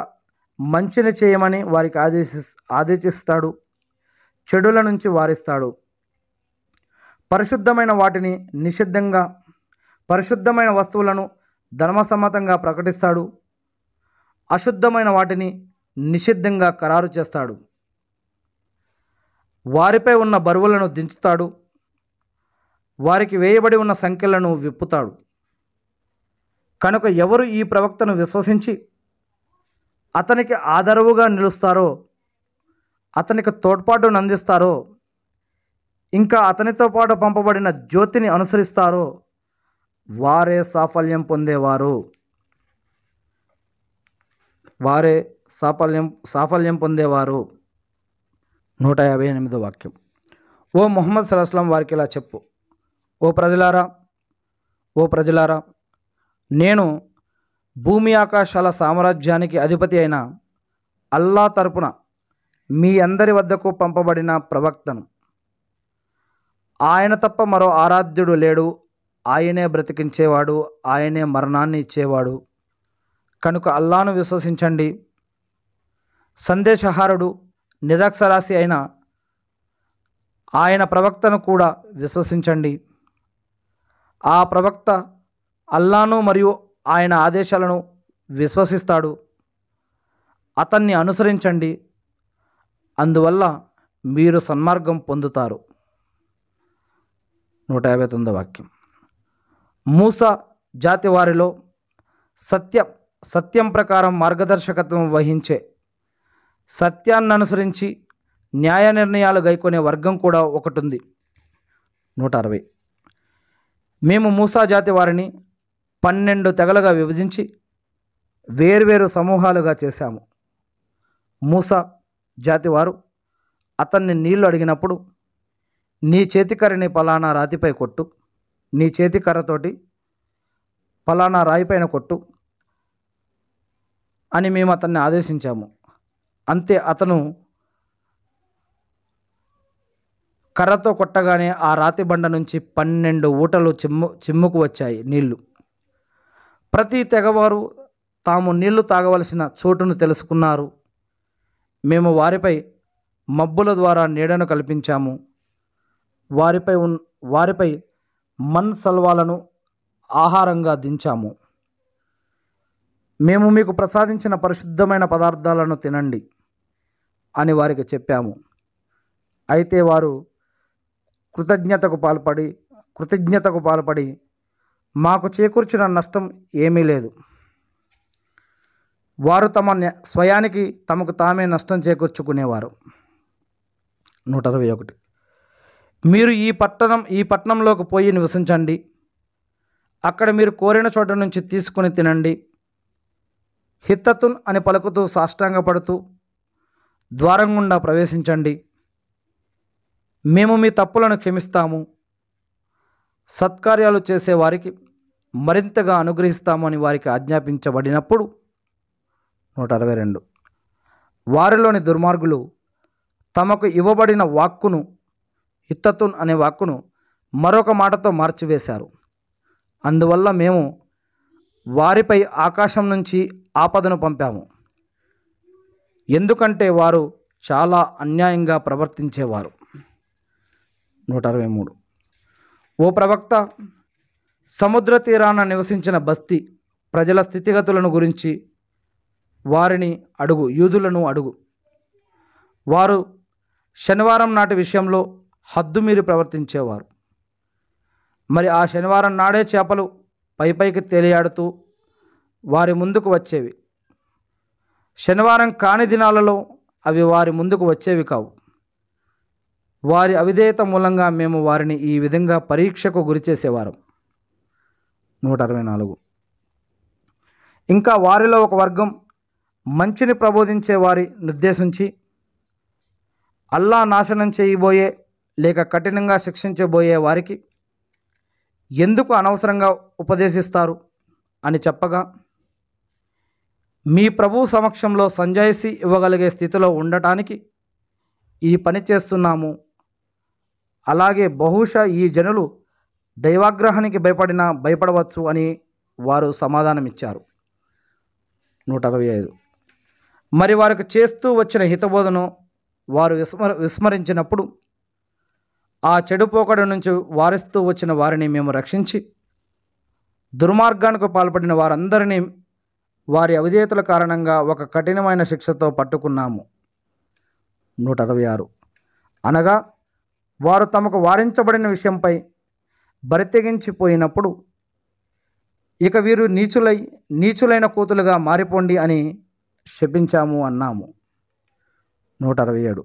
మంచిని చేయమని వారికి ఆదేశి ఆదేశిస్తాడు చెడుల నుంచి వారిస్తాడు పరిశుద్ధమైన వాటిని నిషిద్ధంగా పరిశుద్ధమైన వస్తువులను ధర్మసమ్మతంగా ప్రకటిస్తాడు అశుద్ధమైన వాటిని నిషిద్ధంగా ఖరారు చేస్తాడు వారిపై ఉన్న బరువులను దించుతాడు వారికి వేయబడి ఉన్న సంఖ్యలను విప్పుతాడు కనుక ఎవరు ఈ ప్రవక్తను విశ్వసించి అతనికి ఆదరవుగా నిలుస్తారో అతనికి తోడ్పాటును అందిస్తారో ఇంకా అతనితో పాటు పంపబడిన జ్యోతిని అనుసరిస్తారో వారే సాఫల్యం పొందేవారు వారే సాఫల్యం సాఫల్యం పొందేవారు నూట యాభై ఎనిమిదో వాక్యం ఓ మొహమ్మద్ సలాస్లాం వారికి ఇలా చెప్పు ఓ ప్రజలారా ఓ ప్రజలారా నేను భూమి ఆకాశాల సామ్రాజ్యానికి అధిపతి అయిన అల్లా తరపున మీ అందరి వద్దకు పంపబడిన ప్రవక్తను ఆయన తప్ప మరో ఆరాధ్యుడు లేడు ఆయనే బ్రతికించేవాడు ఆయనే మరణాన్ని ఇచ్చేవాడు కనుక అల్లాను విశ్వసించండి సందేశహారుడు నిరక్షరాశి అయిన ఆయన ప్రవక్తను కూడా విశ్వసించండి ఆ ప్రవక్త అల్లాను మరియు ఆయన ఆదేశాలను విశ్వసిస్తాడు అతన్ని అనుసరించండి అందువల్ల మీరు సన్మార్గం పొందుతారు నూట యాభై తొమ్మిదో వాక్యం మూస జాతి వారిలో సత్య సత్యం ప్రకారం మార్గదర్శకత్వం వహించే సత్యాన్ననుసరించి న్యాయ నిర్ణయాలు గైకొనే వర్గం కూడా ఒకటి ఉంది నూట అరవై మేము మూసా జాతి వారిని పన్నెండు తెగలుగా విభజించి వేర్వేరు సమూహాలుగా చేశాము మూసా జాతి వారు అతన్ని నీళ్లు అడిగినప్పుడు నీ చేతికర్రని పలానా రాతిపై కొట్టు నీ చేతికర్రతోటి పలానా రాయిపైన కొట్టు అని మేము అతన్ని ఆదేశించాము అంతే అతను కర్రతో కొట్టగానే ఆ రాతి బండ నుంచి పన్నెండు ఊటలు చిమ్ము చిమ్ముకు వచ్చాయి నీళ్లు ప్రతి తెగవారు తాము నీళ్లు తాగవలసిన చోటును తెలుసుకున్నారు మేము వారిపై మబ్బుల ద్వారా నీడను కల్పించాము వారిపై ఉన్ వారిపై మన్ సల్వాలను ఆహారంగా దించాము మేము మీకు ప్రసాదించిన పరిశుద్ధమైన పదార్థాలను తినండి అని వారికి చెప్పాము అయితే వారు కృతజ్ఞతకు పాల్పడి కృతజ్ఞతకు పాల్పడి మాకు చేకూర్చిన నష్టం ఏమీ లేదు వారు తమ స్వయానికి తమకు తామే నష్టం చేకూర్చుకునేవారు నూట అరవై ఒకటి మీరు ఈ పట్టణం ఈ పట్టణంలోకి పోయి నివసించండి అక్కడ మీరు కోరిన చోట నుంచి తీసుకుని తినండి హిత్తతున్ అని పలుకుతూ సాష్టాంగపడుతూ ద్వారం గుండా ప్రవేశించండి మేము మీ తప్పులను క్షమిస్తాము సత్కార్యాలు చేసేవారికి మరింతగా అనుగ్రహిస్తాము అని వారికి ఆజ్ఞాపించబడినప్పుడు నూట అరవై రెండు వారిలోని దుర్మార్గులు తమకు ఇవ్వబడిన వాక్కును హిత్తతున్ అనే వాక్కును మరొక మాటతో మార్చివేశారు అందువల్ల మేము వారిపై ఆకాశం నుంచి ఆపదను పంపాము ఎందుకంటే వారు చాలా అన్యాయంగా ప్రవర్తించేవారు నూట అరవై మూడు ఓ ప్రవక్త సముద్ర తీరాన నివసించిన బస్తీ ప్రజల స్థితిగతులను గురించి వారిని అడుగు యూదులను అడుగు వారు శనివారం నాటి విషయంలో హద్దుమీరి ప్రవర్తించేవారు మరి ఆ శనివారం నాడే చేపలు పైపైకి తేలియాడుతూ వారి ముందుకు వచ్చేవి శనివారం కాని దినాలలో అవి వారి ముందుకు వచ్చేవి కావు వారి అవిధేయత మూలంగా మేము వారిని ఈ విధంగా పరీక్షకు గురిచేసేవారు నూట అరవై నాలుగు ఇంకా వారిలో ఒక వర్గం మంచిని ప్రబోధించే వారి నిర్దేశించి అల్లా నాశనం చేయబోయే లేక కఠినంగా శిక్షించబోయే వారికి ఎందుకు అనవసరంగా ఉపదేశిస్తారు అని చెప్పగా మీ ప్రభు సమక్షంలో సంజాయిసి ఇవ్వగలిగే స్థితిలో ఉండటానికి ఈ పని చేస్తున్నాము అలాగే బహుశా ఈ జనులు దైవాగ్రహానికి భయపడిన భయపడవచ్చు అని వారు సమాధానమిచ్చారు నూట అరవై ఐదు మరి వారికి చేస్తూ వచ్చిన హితబోధను వారు విస్మర విస్మరించినప్పుడు ఆ చెడు పోకడి నుంచి వారిస్తూ వచ్చిన వారిని మేము రక్షించి దుర్మార్గానికి పాల్పడిన వారందరినీ వారి అవిధేతల కారణంగా ఒక కఠినమైన శిక్షతో పట్టుకున్నాము నూట అరవై ఆరు అనగా వారు తమకు వారించబడిన విషయంపై బరితెగించిపోయినప్పుడు ఇక వీరు నీచులై నీచులైన కూతులుగా మారిపోండి అని శపించాము అన్నాము నూట అరవై ఏడు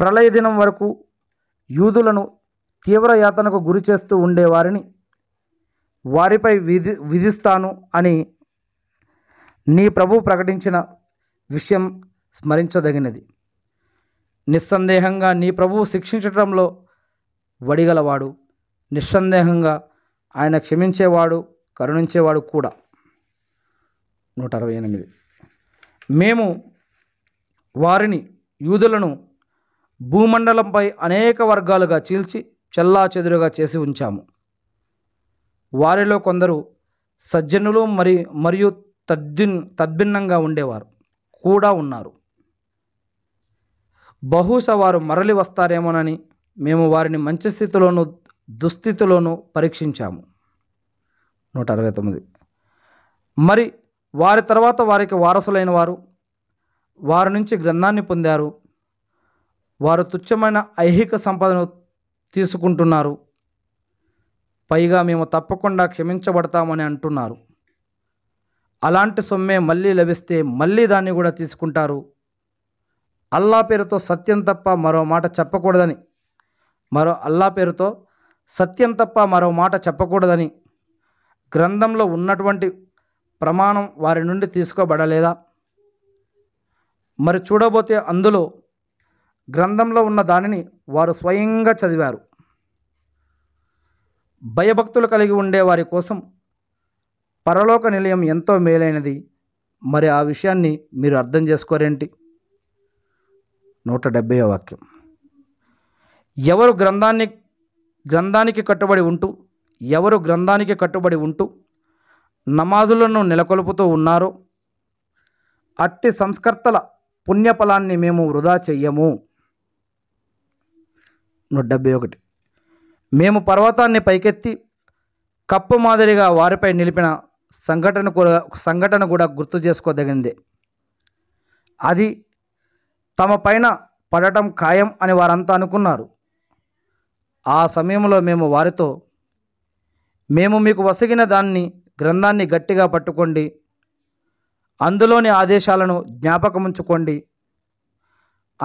ప్రళయ దినం వరకు యూదులను తీవ్ర యాతనకు గురి చేస్తూ ఉండేవారిని వారిపై విధి విధిస్తాను అని నీ ప్రభు ప్రకటించిన విషయం స్మరించదగినది నిస్సందేహంగా నీ ప్రభువు శిక్షించటంలో వడిగలవాడు నిస్సందేహంగా ఆయన క్షమించేవాడు కరుణించేవాడు కూడా నూట అరవై ఎనిమిది మేము వారిని యూదులను భూమండలంపై అనేక వర్గాలుగా చీల్చి చెల్లా చెదురుగా చేసి ఉంచాము వారిలో కొందరు సజ్జనులు మరి మరియు తద్దిన్ తద్భిన్నంగా ఉండేవారు కూడా ఉన్నారు బహుశా వారు మరలి వస్తారేమోనని మేము వారిని మంచి స్థితిలోనూ దుస్థితిలోనూ పరీక్షించాము నూట అరవై తొమ్మిది మరి వారి తర్వాత వారికి వారసులైన వారు వారి నుంచి గ్రంథాన్ని పొందారు వారు తుచ్చమైన ఐహిక సంపదను తీసుకుంటున్నారు పైగా మేము తప్పకుండా క్షమించబడతామని అంటున్నారు అలాంటి సొమ్మే మళ్ళీ లభిస్తే మళ్ళీ దాన్ని కూడా తీసుకుంటారు అల్లా పేరుతో సత్యం తప్ప మరో మాట చెప్పకూడదని మరో అల్లా పేరుతో సత్యం తప్ప మరో మాట చెప్పకూడదని గ్రంథంలో ఉన్నటువంటి ప్రమాణం వారి నుండి తీసుకోబడలేదా మరి చూడబోతే అందులో గ్రంథంలో ఉన్న దానిని వారు స్వయంగా చదివారు భయభక్తులు కలిగి ఉండే వారి కోసం పరలోక నిలయం ఎంతో మేలైనది మరి ఆ విషయాన్ని మీరు అర్థం చేసుకోరేంటి నూట డెబ్భై వాక్యం ఎవరు గ్రంథాన్ని గ్రంథానికి కట్టుబడి ఉంటూ ఎవరు గ్రంథానికి కట్టుబడి ఉంటూ నమాజులను నెలకొల్పుతూ ఉన్నారో అట్టి సంస్కర్తల పుణ్యఫలాన్ని మేము వృధా చెయ్యము నూట డెబ్బై ఒకటి మేము పర్వతాన్ని పైకెత్తి కప్పు మాదిరిగా వారిపై నిలిపిన సంఘటన కూడా సంఘటన కూడా గుర్తు చేసుకోదగింది అది తమ పైన పడటం ఖాయం అని వారంతా అనుకున్నారు ఆ సమయంలో మేము వారితో మేము మీకు వసగిన దాన్ని గ్రంథాన్ని గట్టిగా పట్టుకోండి అందులోని ఆదేశాలను జ్ఞాపకముంచుకోండి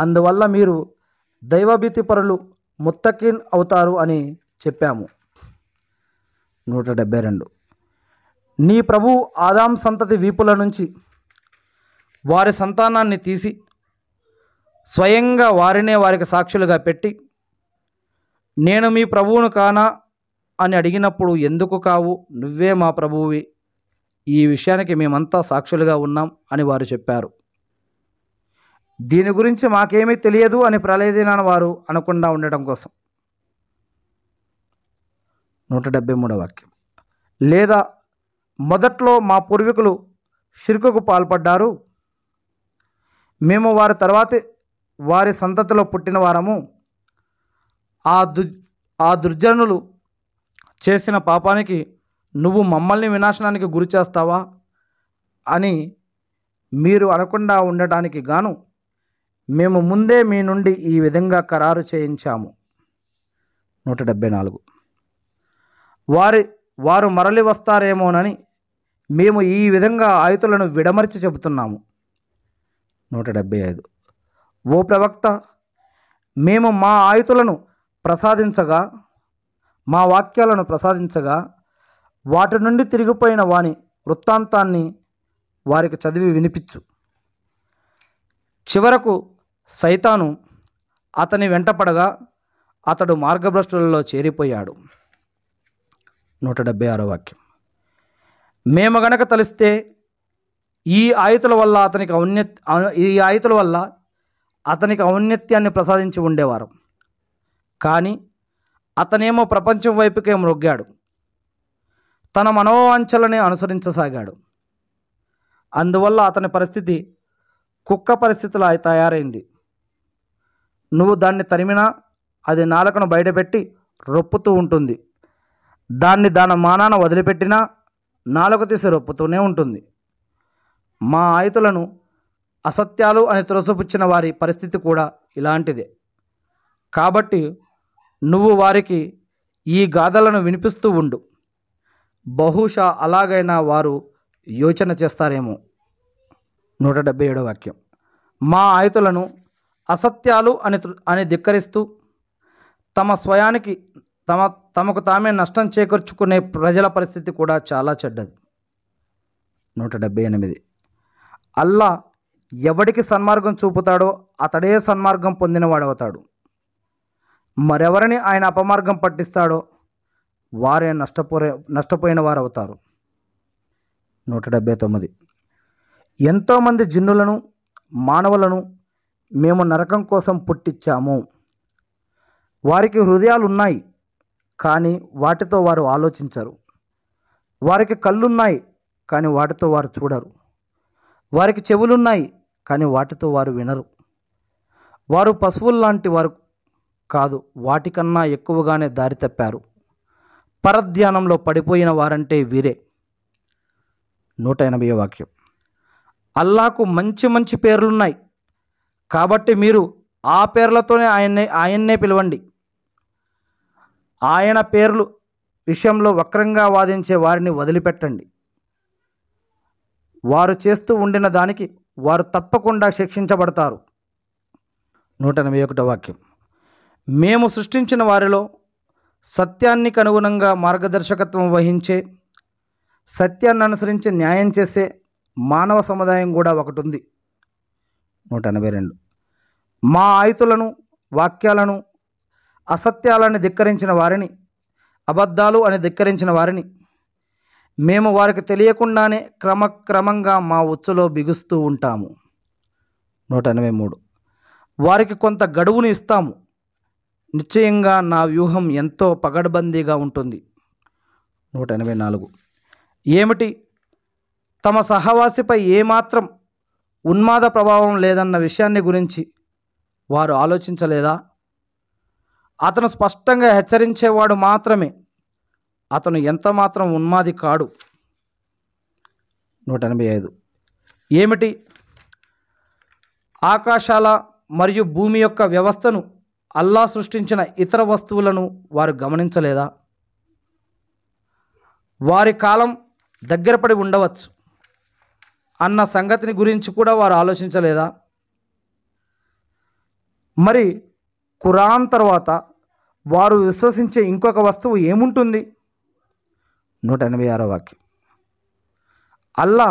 అందువల్ల మీరు దైవభీతి పరులు ముత్తకిన్ అవుతారు అని చెప్పాము నూట డెబ్బై రెండు నీ ప్రభు ఆదాం సంతతి వీపుల నుంచి వారి సంతానాన్ని తీసి స్వయంగా వారినే వారికి సాక్షులుగా పెట్టి నేను మీ ప్రభువును కానా అని అడిగినప్పుడు ఎందుకు కావు నువ్వే మా ప్రభువువి ఈ విషయానికి మేమంతా సాక్షులుగా ఉన్నాం అని వారు చెప్పారు దీని గురించి మాకేమీ తెలియదు అని ప్రళయదినాన వారు అనకుండా ఉండటం కోసం నూట డెబ్బై మూడో వాక్యం లేదా మొదట్లో మా పూర్వీకులు షిరుకుకు పాల్పడ్డారు మేము వారి తర్వాత వారి సంతతిలో పుట్టిన వారము ఆ దు ఆ దుర్జనులు చేసిన పాపానికి నువ్వు మమ్మల్ని వినాశనానికి గురి చేస్తావా అని మీరు అనకుండా ఉండటానికి గాను మేము ముందే మీ నుండి ఈ విధంగా ఖరారు చేయించాము నూట డెబ్భై నాలుగు వారి వారు మరలి వస్తారేమోనని మేము ఈ విధంగా ఆయుతులను విడమర్చి చెబుతున్నాము నూట డెబ్భై ఐదు ఓ ప్రవక్త మేము మా ఆయుతులను ప్రసాదించగా మా వాక్యాలను ప్రసాదించగా వాటి నుండి తిరిగిపోయిన వాని వృత్తాంతాన్ని వారికి చదివి వినిపించు చివరకు సైతాను అతని వెంటపడగా అతడు మార్గభ్రష్టులలో చేరిపోయాడు నూట డెబ్భై ఆరో వాక్యం మేము గనక తలిస్తే ఈ ఆయుతుల వల్ల అతనికి ఔన్నత్ ఈ ఆయుతుల వల్ల అతనికి ఔన్నత్యాన్ని ప్రసాదించి ఉండేవారు కానీ అతనేమో ప్రపంచం వైపుకే మృగ్గాడు తన మనోవాంఛలని అనుసరించసాగాడు అందువల్ల అతని పరిస్థితి కుక్క పరిస్థితులు తయారైంది నువ్వు దాన్ని తరిమినా అది నాలుకను బయటపెట్టి రొప్పుతూ ఉంటుంది దాన్ని దాని మానాన వదిలిపెట్టినా దిశ రొప్పుతూనే ఉంటుంది మా ఆయుతులను అసత్యాలు అని త్రోసపుచ్చిన వారి పరిస్థితి కూడా ఇలాంటిదే కాబట్టి నువ్వు వారికి ఈ గాథలను వినిపిస్తూ ఉండు బహుశా అలాగైనా వారు యోచన చేస్తారేమో నూట డెబ్బై ఏడో వాక్యం మా ఆయుతులను అసత్యాలు అని అని ధిక్కరిస్తూ తమ స్వయానికి తమ తమకు తామే నష్టం చేకూర్చుకునే ప్రజల పరిస్థితి కూడా చాలా చెడ్డది నూట డెబ్బై ఎనిమిది అల్లా ఎవడికి సన్మార్గం చూపుతాడో అతడే సన్మార్గం పొందినవాడవుతాడు మరెవరిని ఆయన అపమార్గం పట్టిస్తాడో వారే నష్టపోరే నష్టపోయిన వారు అవుతారు నూట డెబ్బై తొమ్మిది ఎంతోమంది జిన్నులను మానవులను మేము నరకం కోసం పుట్టించాము వారికి హృదయాలు ఉన్నాయి కానీ వాటితో వారు ఆలోచించరు వారికి కళ్ళున్నాయి కానీ వాటితో వారు చూడరు వారికి చెవులున్నాయి కానీ వాటితో వారు వినరు వారు పశువుల్లాంటి వారు కాదు వాటికన్నా ఎక్కువగానే దారి తప్పారు పరధ్యానంలో పడిపోయిన వారంటే వీరే నూట ఎనభై వాక్యం అల్లాకు మంచి మంచి పేర్లున్నాయి కాబట్టి మీరు ఆ పేర్లతోనే ఆయన్నే ఆయన్నే పిలవండి ఆయన పేర్లు విషయంలో వక్రంగా వాదించే వారిని వదిలిపెట్టండి వారు చేస్తూ ఉండిన దానికి వారు తప్పకుండా శిక్షించబడతారు నూట ఎనభై ఒకటో వాక్యం మేము సృష్టించిన వారిలో సత్యానికి అనుగుణంగా మార్గదర్శకత్వం వహించే సత్యాన్ని అనుసరించి న్యాయం చేసే మానవ సముదాయం కూడా ఒకటి ఉంది నూట ఎనభై రెండు మా ఆయుతులను వాక్యాలను అసత్యాలని ధిక్కరించిన వారిని అబద్ధాలు అని ధిక్కరించిన వారిని మేము వారికి తెలియకుండానే క్రమక్రమంగా మా ఉచ్చులో బిగుస్తూ ఉంటాము నూట ఎనభై మూడు వారికి కొంత గడువును ఇస్తాము నిశ్చయంగా నా వ్యూహం ఎంతో పగడ్బందీగా ఉంటుంది నూట ఎనభై నాలుగు ఏమిటి తమ సహవాసిపై ఏమాత్రం ఉన్మాద ప్రభావం లేదన్న విషయాన్ని గురించి వారు ఆలోచించలేదా అతను స్పష్టంగా హెచ్చరించేవాడు మాత్రమే అతను ఎంత మాత్రం ఉన్మాది కాడు నూట ఎనభై ఐదు ఏమిటి ఆకాశాల మరియు భూమి యొక్క వ్యవస్థను అల్లా సృష్టించిన ఇతర వస్తువులను వారు గమనించలేదా వారి కాలం దగ్గరపడి ఉండవచ్చు అన్న సంగతిని గురించి కూడా వారు ఆలోచించలేదా మరి ఖురాన్ తర్వాత వారు విశ్వసించే ఇంకొక వస్తువు ఏముంటుంది నూట ఎనభై ఆరో వాక్యం అల్లా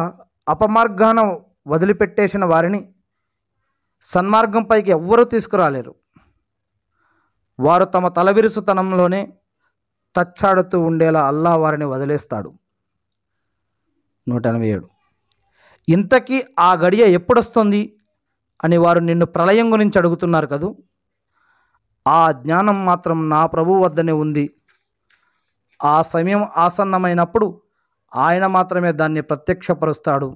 అపమార్గాన వదిలిపెట్టేసిన వారిని సన్మార్గంపైకి ఎవ్వరూ తీసుకురాలేరు వారు తమ తలవిరుసుతనంలోనే తచ్చాడుతూ ఉండేలా అల్లా వారిని వదిలేస్తాడు నూట ఎనభై ఏడు ఇంతకీ ఆ గడియ ఎప్పుడొస్తుంది అని వారు నిన్ను ప్రళయం గురించి అడుగుతున్నారు కదూ ఆ జ్ఞానం మాత్రం నా ప్రభు వద్దనే ఉంది ఆ సమయం ఆసన్నమైనప్పుడు ఆయన మాత్రమే దాన్ని ప్రత్యక్షపరుస్తాడు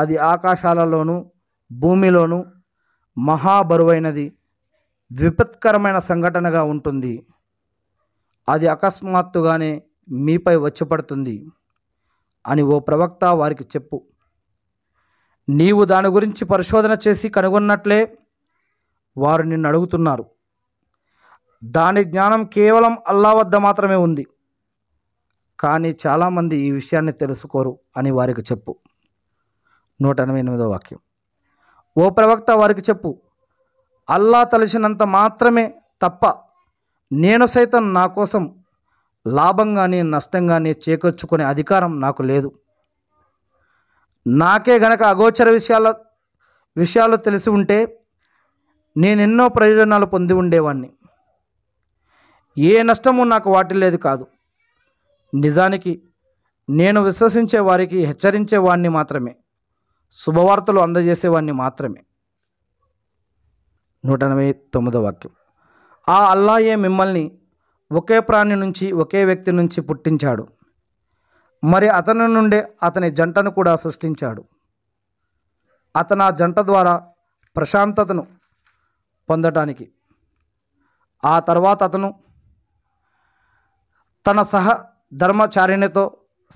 అది ఆకాశాలలోనూ భూమిలోనూ మహాబరువైనది విపత్కరమైన సంఘటనగా ఉంటుంది అది అకస్మాత్తుగానే మీపై వచ్చిపడుతుంది అని ఓ ప్రవక్త వారికి చెప్పు నీవు దాని గురించి పరిశోధన చేసి కనుగొన్నట్లే వారు నిన్ను అడుగుతున్నారు దాని జ్ఞానం కేవలం అల్లా వద్ద మాత్రమే ఉంది కానీ చాలామంది ఈ విషయాన్ని తెలుసుకోరు అని వారికి చెప్పు నూట ఎనభై ఎనిమిదో వాక్యం ఓ ప్రవక్త వారికి చెప్పు అల్లా తలిసినంత మాత్రమే తప్ప నేను సైతం నా కోసం లాభం కానీ నష్టం కానీ చేకూర్చుకునే అధికారం నాకు లేదు నాకే గనక అగోచర విషయాల విషయాలు తెలిసి ఉంటే నేనెన్నో ప్రయోజనాలు పొంది ఉండేవాణ్ణి ఏ నష్టము నాకు వాటిల్లేదు కాదు నిజానికి నేను విశ్వసించే వారికి హెచ్చరించేవాణ్ణి మాత్రమే శుభవార్తలు అందజేసేవాణ్ణి మాత్రమే నూట ఎనభై తొమ్మిదో వాక్యం ఆ అల్లాయే మిమ్మల్ని ఒకే ప్రాణి నుంచి ఒకే వ్యక్తి నుంచి పుట్టించాడు మరి అతని నుండే అతని జంటను కూడా సృష్టించాడు అతను ఆ జంట ద్వారా ప్రశాంతతను పొందటానికి ఆ తర్వాత అతను తన సహ ధర్మచారిణితో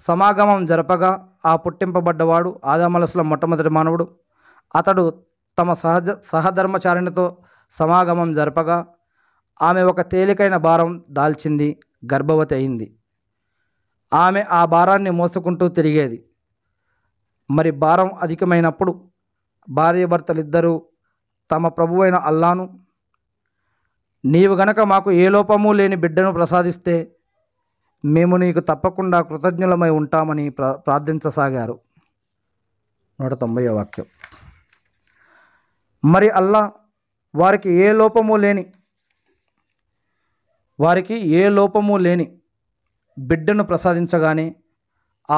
సమాగమం జరపగా ఆ పుట్టింపబడ్డవాడు ఆదామలసుల మొట్టమొదటి మానవుడు అతడు తమ సహజ సహధర్మచారిణితో సమాగమం జరపగా ఆమె ఒక తేలికైన భారం దాల్చింది గర్భవతి అయింది ఆమె ఆ భారాన్ని మోసుకుంటూ తిరిగేది మరి భారం అధికమైనప్పుడు భార్యభర్తలిద్దరూ తమ ప్రభువైన అల్లాను నీవు గనక మాకు ఏ లోపము లేని బిడ్డను ప్రసాదిస్తే మేము నీకు తప్పకుండా కృతజ్ఞులమై ఉంటామని ప్ర ప్రార్థించసాగారు నూట తొంభై వాక్యం మరి అల్లా వారికి ఏ లోపము లేని వారికి ఏ లోపము లేని బిడ్డను ప్రసాదించగానే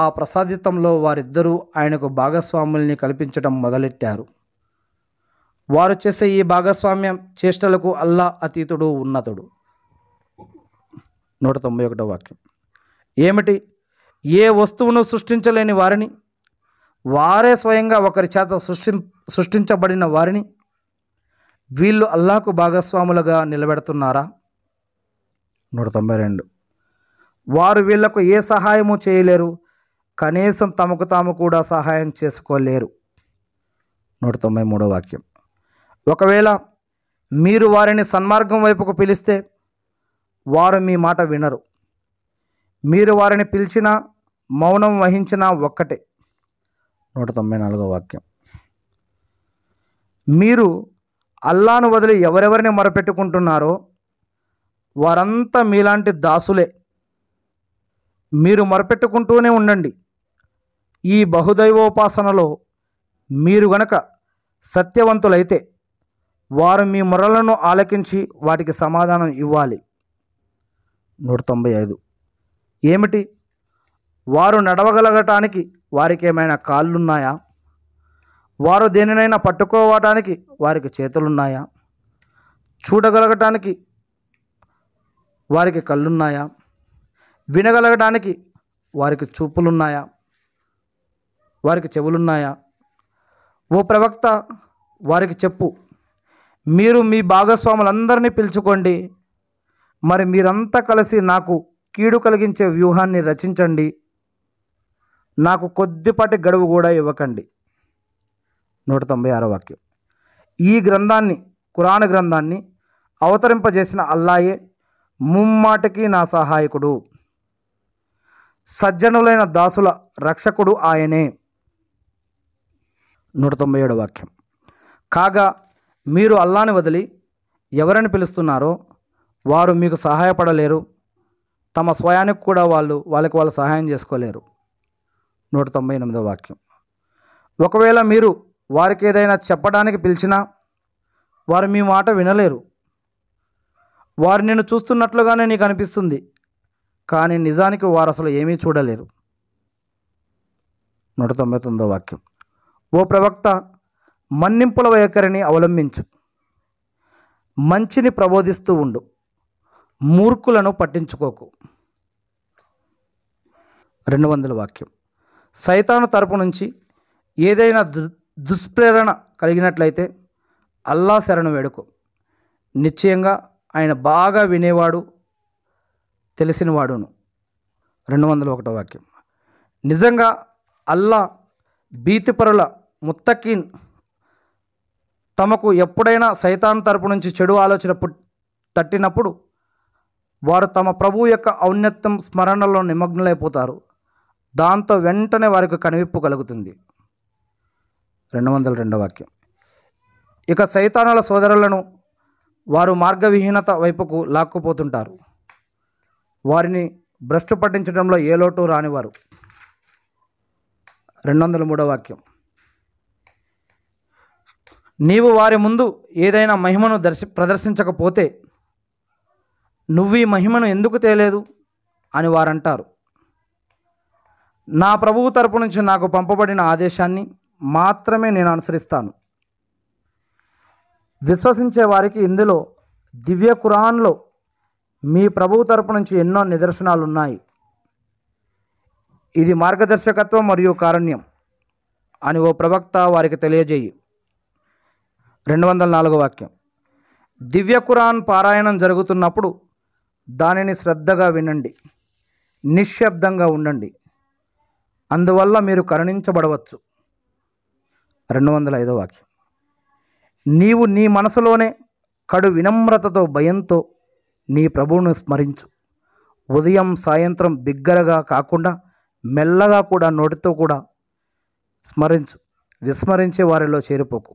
ఆ ప్రసాదితంలో వారిద్దరూ ఆయనకు భాగస్వాముల్ని కల్పించడం మొదలెట్టారు వారు చేసే ఈ భాగస్వామ్యం చేష్టలకు అల్లా అతీతుడు ఉన్నతుడు నూట తొంభై ఒకటో వాక్యం ఏమిటి ఏ వస్తువును సృష్టించలేని వారిని వారే స్వయంగా ఒకరి చేత సృష్టి సృష్టించబడిన వారిని వీళ్ళు అల్లాకు భాగస్వాములుగా నిలబెడుతున్నారా నూట తొంభై రెండు వారు వీళ్లకు ఏ సహాయము చేయలేరు కనీసం తమకు తాము కూడా సహాయం చేసుకోలేరు నూట తొంభై మూడో వాక్యం ఒకవేళ మీరు వారిని సన్మార్గం వైపుకు పిలిస్తే వారు మీ మాట వినరు మీరు వారిని పిలిచినా మౌనం వహించినా ఒక్కటే నూట తొంభై నాలుగో వాక్యం మీరు అల్లాను వదిలి ఎవరెవరిని మొరపెట్టుకుంటున్నారో వారంతా మీలాంటి దాసులే మీరు మొరపెట్టుకుంటూనే ఉండండి ఈ బహుదైవోపాసనలో మీరు గనక సత్యవంతులైతే వారు మీ మొరలను ఆలకించి వాటికి సమాధానం ఇవ్వాలి నూట తొంభై ఐదు ఏమిటి వారు నడవగలగటానికి వారికి ఏమైనా కాళ్ళున్నాయా వారు దేనినైనా పట్టుకోవటానికి వారికి చేతులున్నాయా చూడగలగటానికి వారికి కళ్ళున్నాయా వినగలగటానికి వారికి చూపులున్నాయా వారికి చెవులున్నాయా ఓ ప్రవక్త వారికి చెప్పు మీరు మీ భాగస్వాములందరినీ పిలుచుకోండి మరి మీరంతా కలిసి నాకు కీడు కలిగించే వ్యూహాన్ని రచించండి నాకు కొద్దిపాటి గడువు కూడా ఇవ్వకండి నూట తొంభై ఆరో వాక్యం ఈ గ్రంథాన్ని కురాణ గ్రంథాన్ని అవతరింపజేసిన అల్లాయే ముమ్మాటికి నా సహాయకుడు సజ్జనులైన దాసుల రక్షకుడు ఆయనే నూట తొంభై ఏడు వాక్యం కాగా మీరు అల్లాని వదిలి ఎవరిని పిలుస్తున్నారో వారు మీకు సహాయపడలేరు తమ స్వయానికి కూడా వాళ్ళు వాళ్ళకి వాళ్ళు సహాయం చేసుకోలేరు నూట తొంభై ఎనిమిదో వాక్యం ఒకవేళ మీరు వారికి ఏదైనా చెప్పడానికి పిలిచినా వారు మీ మాట వినలేరు వారు నేను చూస్తున్నట్లుగానే నీకు అనిపిస్తుంది కానీ నిజానికి వారు అసలు ఏమీ చూడలేరు నూట తొంభై తొమ్మిదో వాక్యం ఓ ప్రవక్త మన్నింపుల వైఖరిని అవలంబించు మంచిని ప్రబోధిస్తూ ఉండు మూర్ఖులను పట్టించుకోకు రెండు వందల వాక్యం సైతాను తరపు నుంచి ఏదైనా దు దుష్ప్రేరణ కలిగినట్లయితే అల్లా శరణు వేడుకు నిశ్చయంగా ఆయన బాగా వినేవాడు తెలిసినవాడును రెండు వందల ఒకటో వాక్యం నిజంగా అల్లా భీతిపరుల ముత్తకీన్ తమకు ఎప్పుడైనా సైతాన్ తరపు నుంచి చెడు ఆలోచన తట్టినప్పుడు వారు తమ ప్రభు యొక్క ఔన్నత్యం స్మరణలో నిమగ్నలైపోతారు దాంతో వెంటనే వారికి కనివిప్పు కలుగుతుంది రెండు వందల రెండవ వాక్యం ఇక సైతానుల సోదరులను వారు మార్గవిహీనత వైపుకు లాక్కుపోతుంటారు వారిని భ్రష్టు పట్టించడంలో ఏ లోటు రానివారు రెండు వందల మూడో వాక్యం నీవు వారి ముందు ఏదైనా మహిమను దర్శ ప్రదర్శించకపోతే నువ్వు ఈ మహిమను ఎందుకు తేలేదు అని వారంటారు నా ప్రభువు తరపు నుంచి నాకు పంపబడిన ఆదేశాన్ని మాత్రమే నేను అనుసరిస్తాను విశ్వసించే వారికి ఇందులో దివ్య కురాన్లో మీ ప్రభువు తరపు నుంచి ఎన్నో నిదర్శనాలు ఉన్నాయి ఇది మార్గదర్శకత్వం మరియు కారుణ్యం అని ఓ ప్రవక్త వారికి తెలియజేయి రెండు వందల నాలుగో వాక్యం దివ్య కురాన్ పారాయణం జరుగుతున్నప్పుడు దానిని శ్రద్ధగా వినండి నిశ్శబ్దంగా ఉండండి అందువల్ల మీరు కరుణించబడవచ్చు రెండు వందల ఐదో వాక్యం నీవు నీ మనసులోనే కడు వినమ్రతతో భయంతో నీ ప్రభువును స్మరించు ఉదయం సాయంత్రం బిగ్గరగా కాకుండా మెల్లగా కూడా నోటితో కూడా స్మరించు విస్మరించే వారిలో చేరిపోకు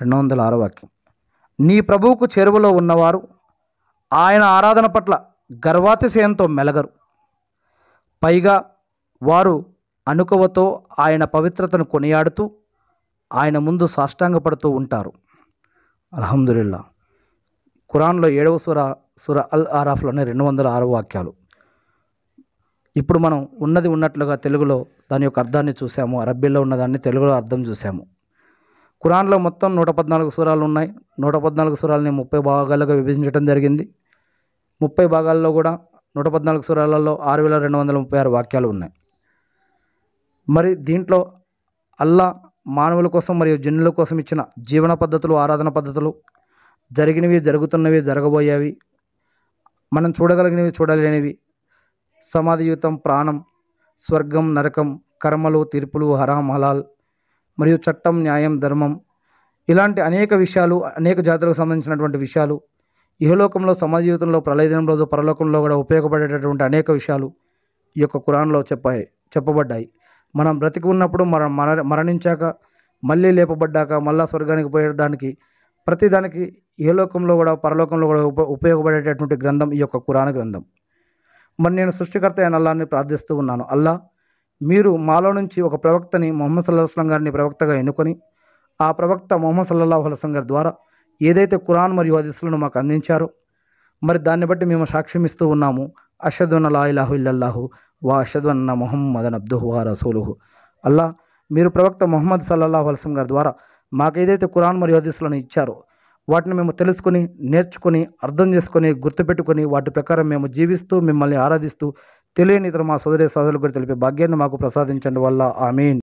రెండు వందల ఆరో వాక్యం నీ ప్రభువుకు చేరువలో ఉన్నవారు ఆయన ఆరాధన పట్ల గర్వాతిశయంతో మెలగరు పైగా వారు అనుకవతో ఆయన పవిత్రతను కొనియాడుతూ ఆయన ముందు సాష్టాంగపడుతూ ఉంటారు అల్హమ్దుల్లా ఖురాన్లో ఏడవ సుర సుర అల్ ఆరాఫ్లోనే రెండు వందల ఆరవ వాక్యాలు ఇప్పుడు మనం ఉన్నది ఉన్నట్లుగా తెలుగులో దాని యొక్క అర్థాన్ని చూసాము అరబ్బీలో ఉన్నదాన్ని తెలుగులో అర్థం చూసాము ఖురాన్లో మొత్తం నూట పద్నాలుగు సూరాలు ఉన్నాయి నూట పద్నాలుగు సూరాలని ముప్పై భాగాలుగా విభజించడం జరిగింది ముప్పై భాగాల్లో కూడా నూట పద్నాలుగు సూరాలలో ఆరు వేల రెండు వందల ముప్పై ఆరు వాక్యాలు ఉన్నాయి మరి దీంట్లో అల్లా మానవుల కోసం మరియు జనుల కోసం ఇచ్చిన జీవన పద్ధతులు ఆరాధన పద్ధతులు జరిగినవి జరుగుతున్నవి జరగబోయేవి మనం చూడగలిగినవి చూడలేనివి సమాధియుతం ప్రాణం స్వర్గం నరకం కర్మలు తీర్పులు హరాం హలాల్ మరియు చట్టం న్యాయం ధర్మం ఇలాంటి అనేక విషయాలు అనేక జాతులకు సంబంధించినటువంటి విషయాలు ఇహలోకంలో సమాజ జీవితంలో ప్రళయదినంలో పరలోకంలో కూడా ఉపయోగపడేటటువంటి అనేక విషయాలు ఈ యొక్క కురాన్లో చెప్పాయి చెప్పబడ్డాయి మనం బ్రతికి ఉన్నప్పుడు మన మరణించాక మళ్ళీ లేపబడ్డాక మళ్ళా స్వర్గానికి పోయడానికి ప్రతిదానికి ఇహలోకంలో కూడా పరలోకంలో కూడా ఉప ఉపయోగపడేటటువంటి గ్రంథం ఈ యొక్క కురాన్ గ్రంథం మరి నేను సృష్టికర్త అయిన అల్లాన్ని ప్రార్థిస్తూ ఉన్నాను అల్లా మీరు మాలో నుంచి ఒక ప్రవక్తని మొహమ్మద్ సల్లాహు అస్లం గారిని ప్రవక్తగా ఎన్నుకొని ఆ ప్రవక్త మొహమ్మద్ సల్లాహు అస్లం గారి ద్వారా ఏదైతే కురాన్ మరియు హదీసులను మాకు అందించారో మరి దాన్ని బట్టి మేము ఇస్తూ ఉన్నాము అషదున్ అలా ఇలాహు ఇల్లల్లాహు వా అషద్వన్న మొహమ్మద్ అన్ అబ్దుహు వా రసూలుహు అల్లా మీరు ప్రవక్త మొహమ్మద్ సల్లాహు అస్లం గారి ద్వారా ఏదైతే కురాన్ మరియు హదీసులను ఇచ్చారో వాటిని మేము తెలుసుకుని నేర్చుకుని అర్థం చేసుకొని గుర్తుపెట్టుకొని వాటి ప్రకారం మేము జీవిస్తూ మిమ్మల్ని ఆరాధిస్తూ తెలియని ఇతర మా సోదరి సోదరులు కూడా తెలిపే భాగ్యాన్ని మాకు ప్రసాదించండి వల్ల ఆమెన్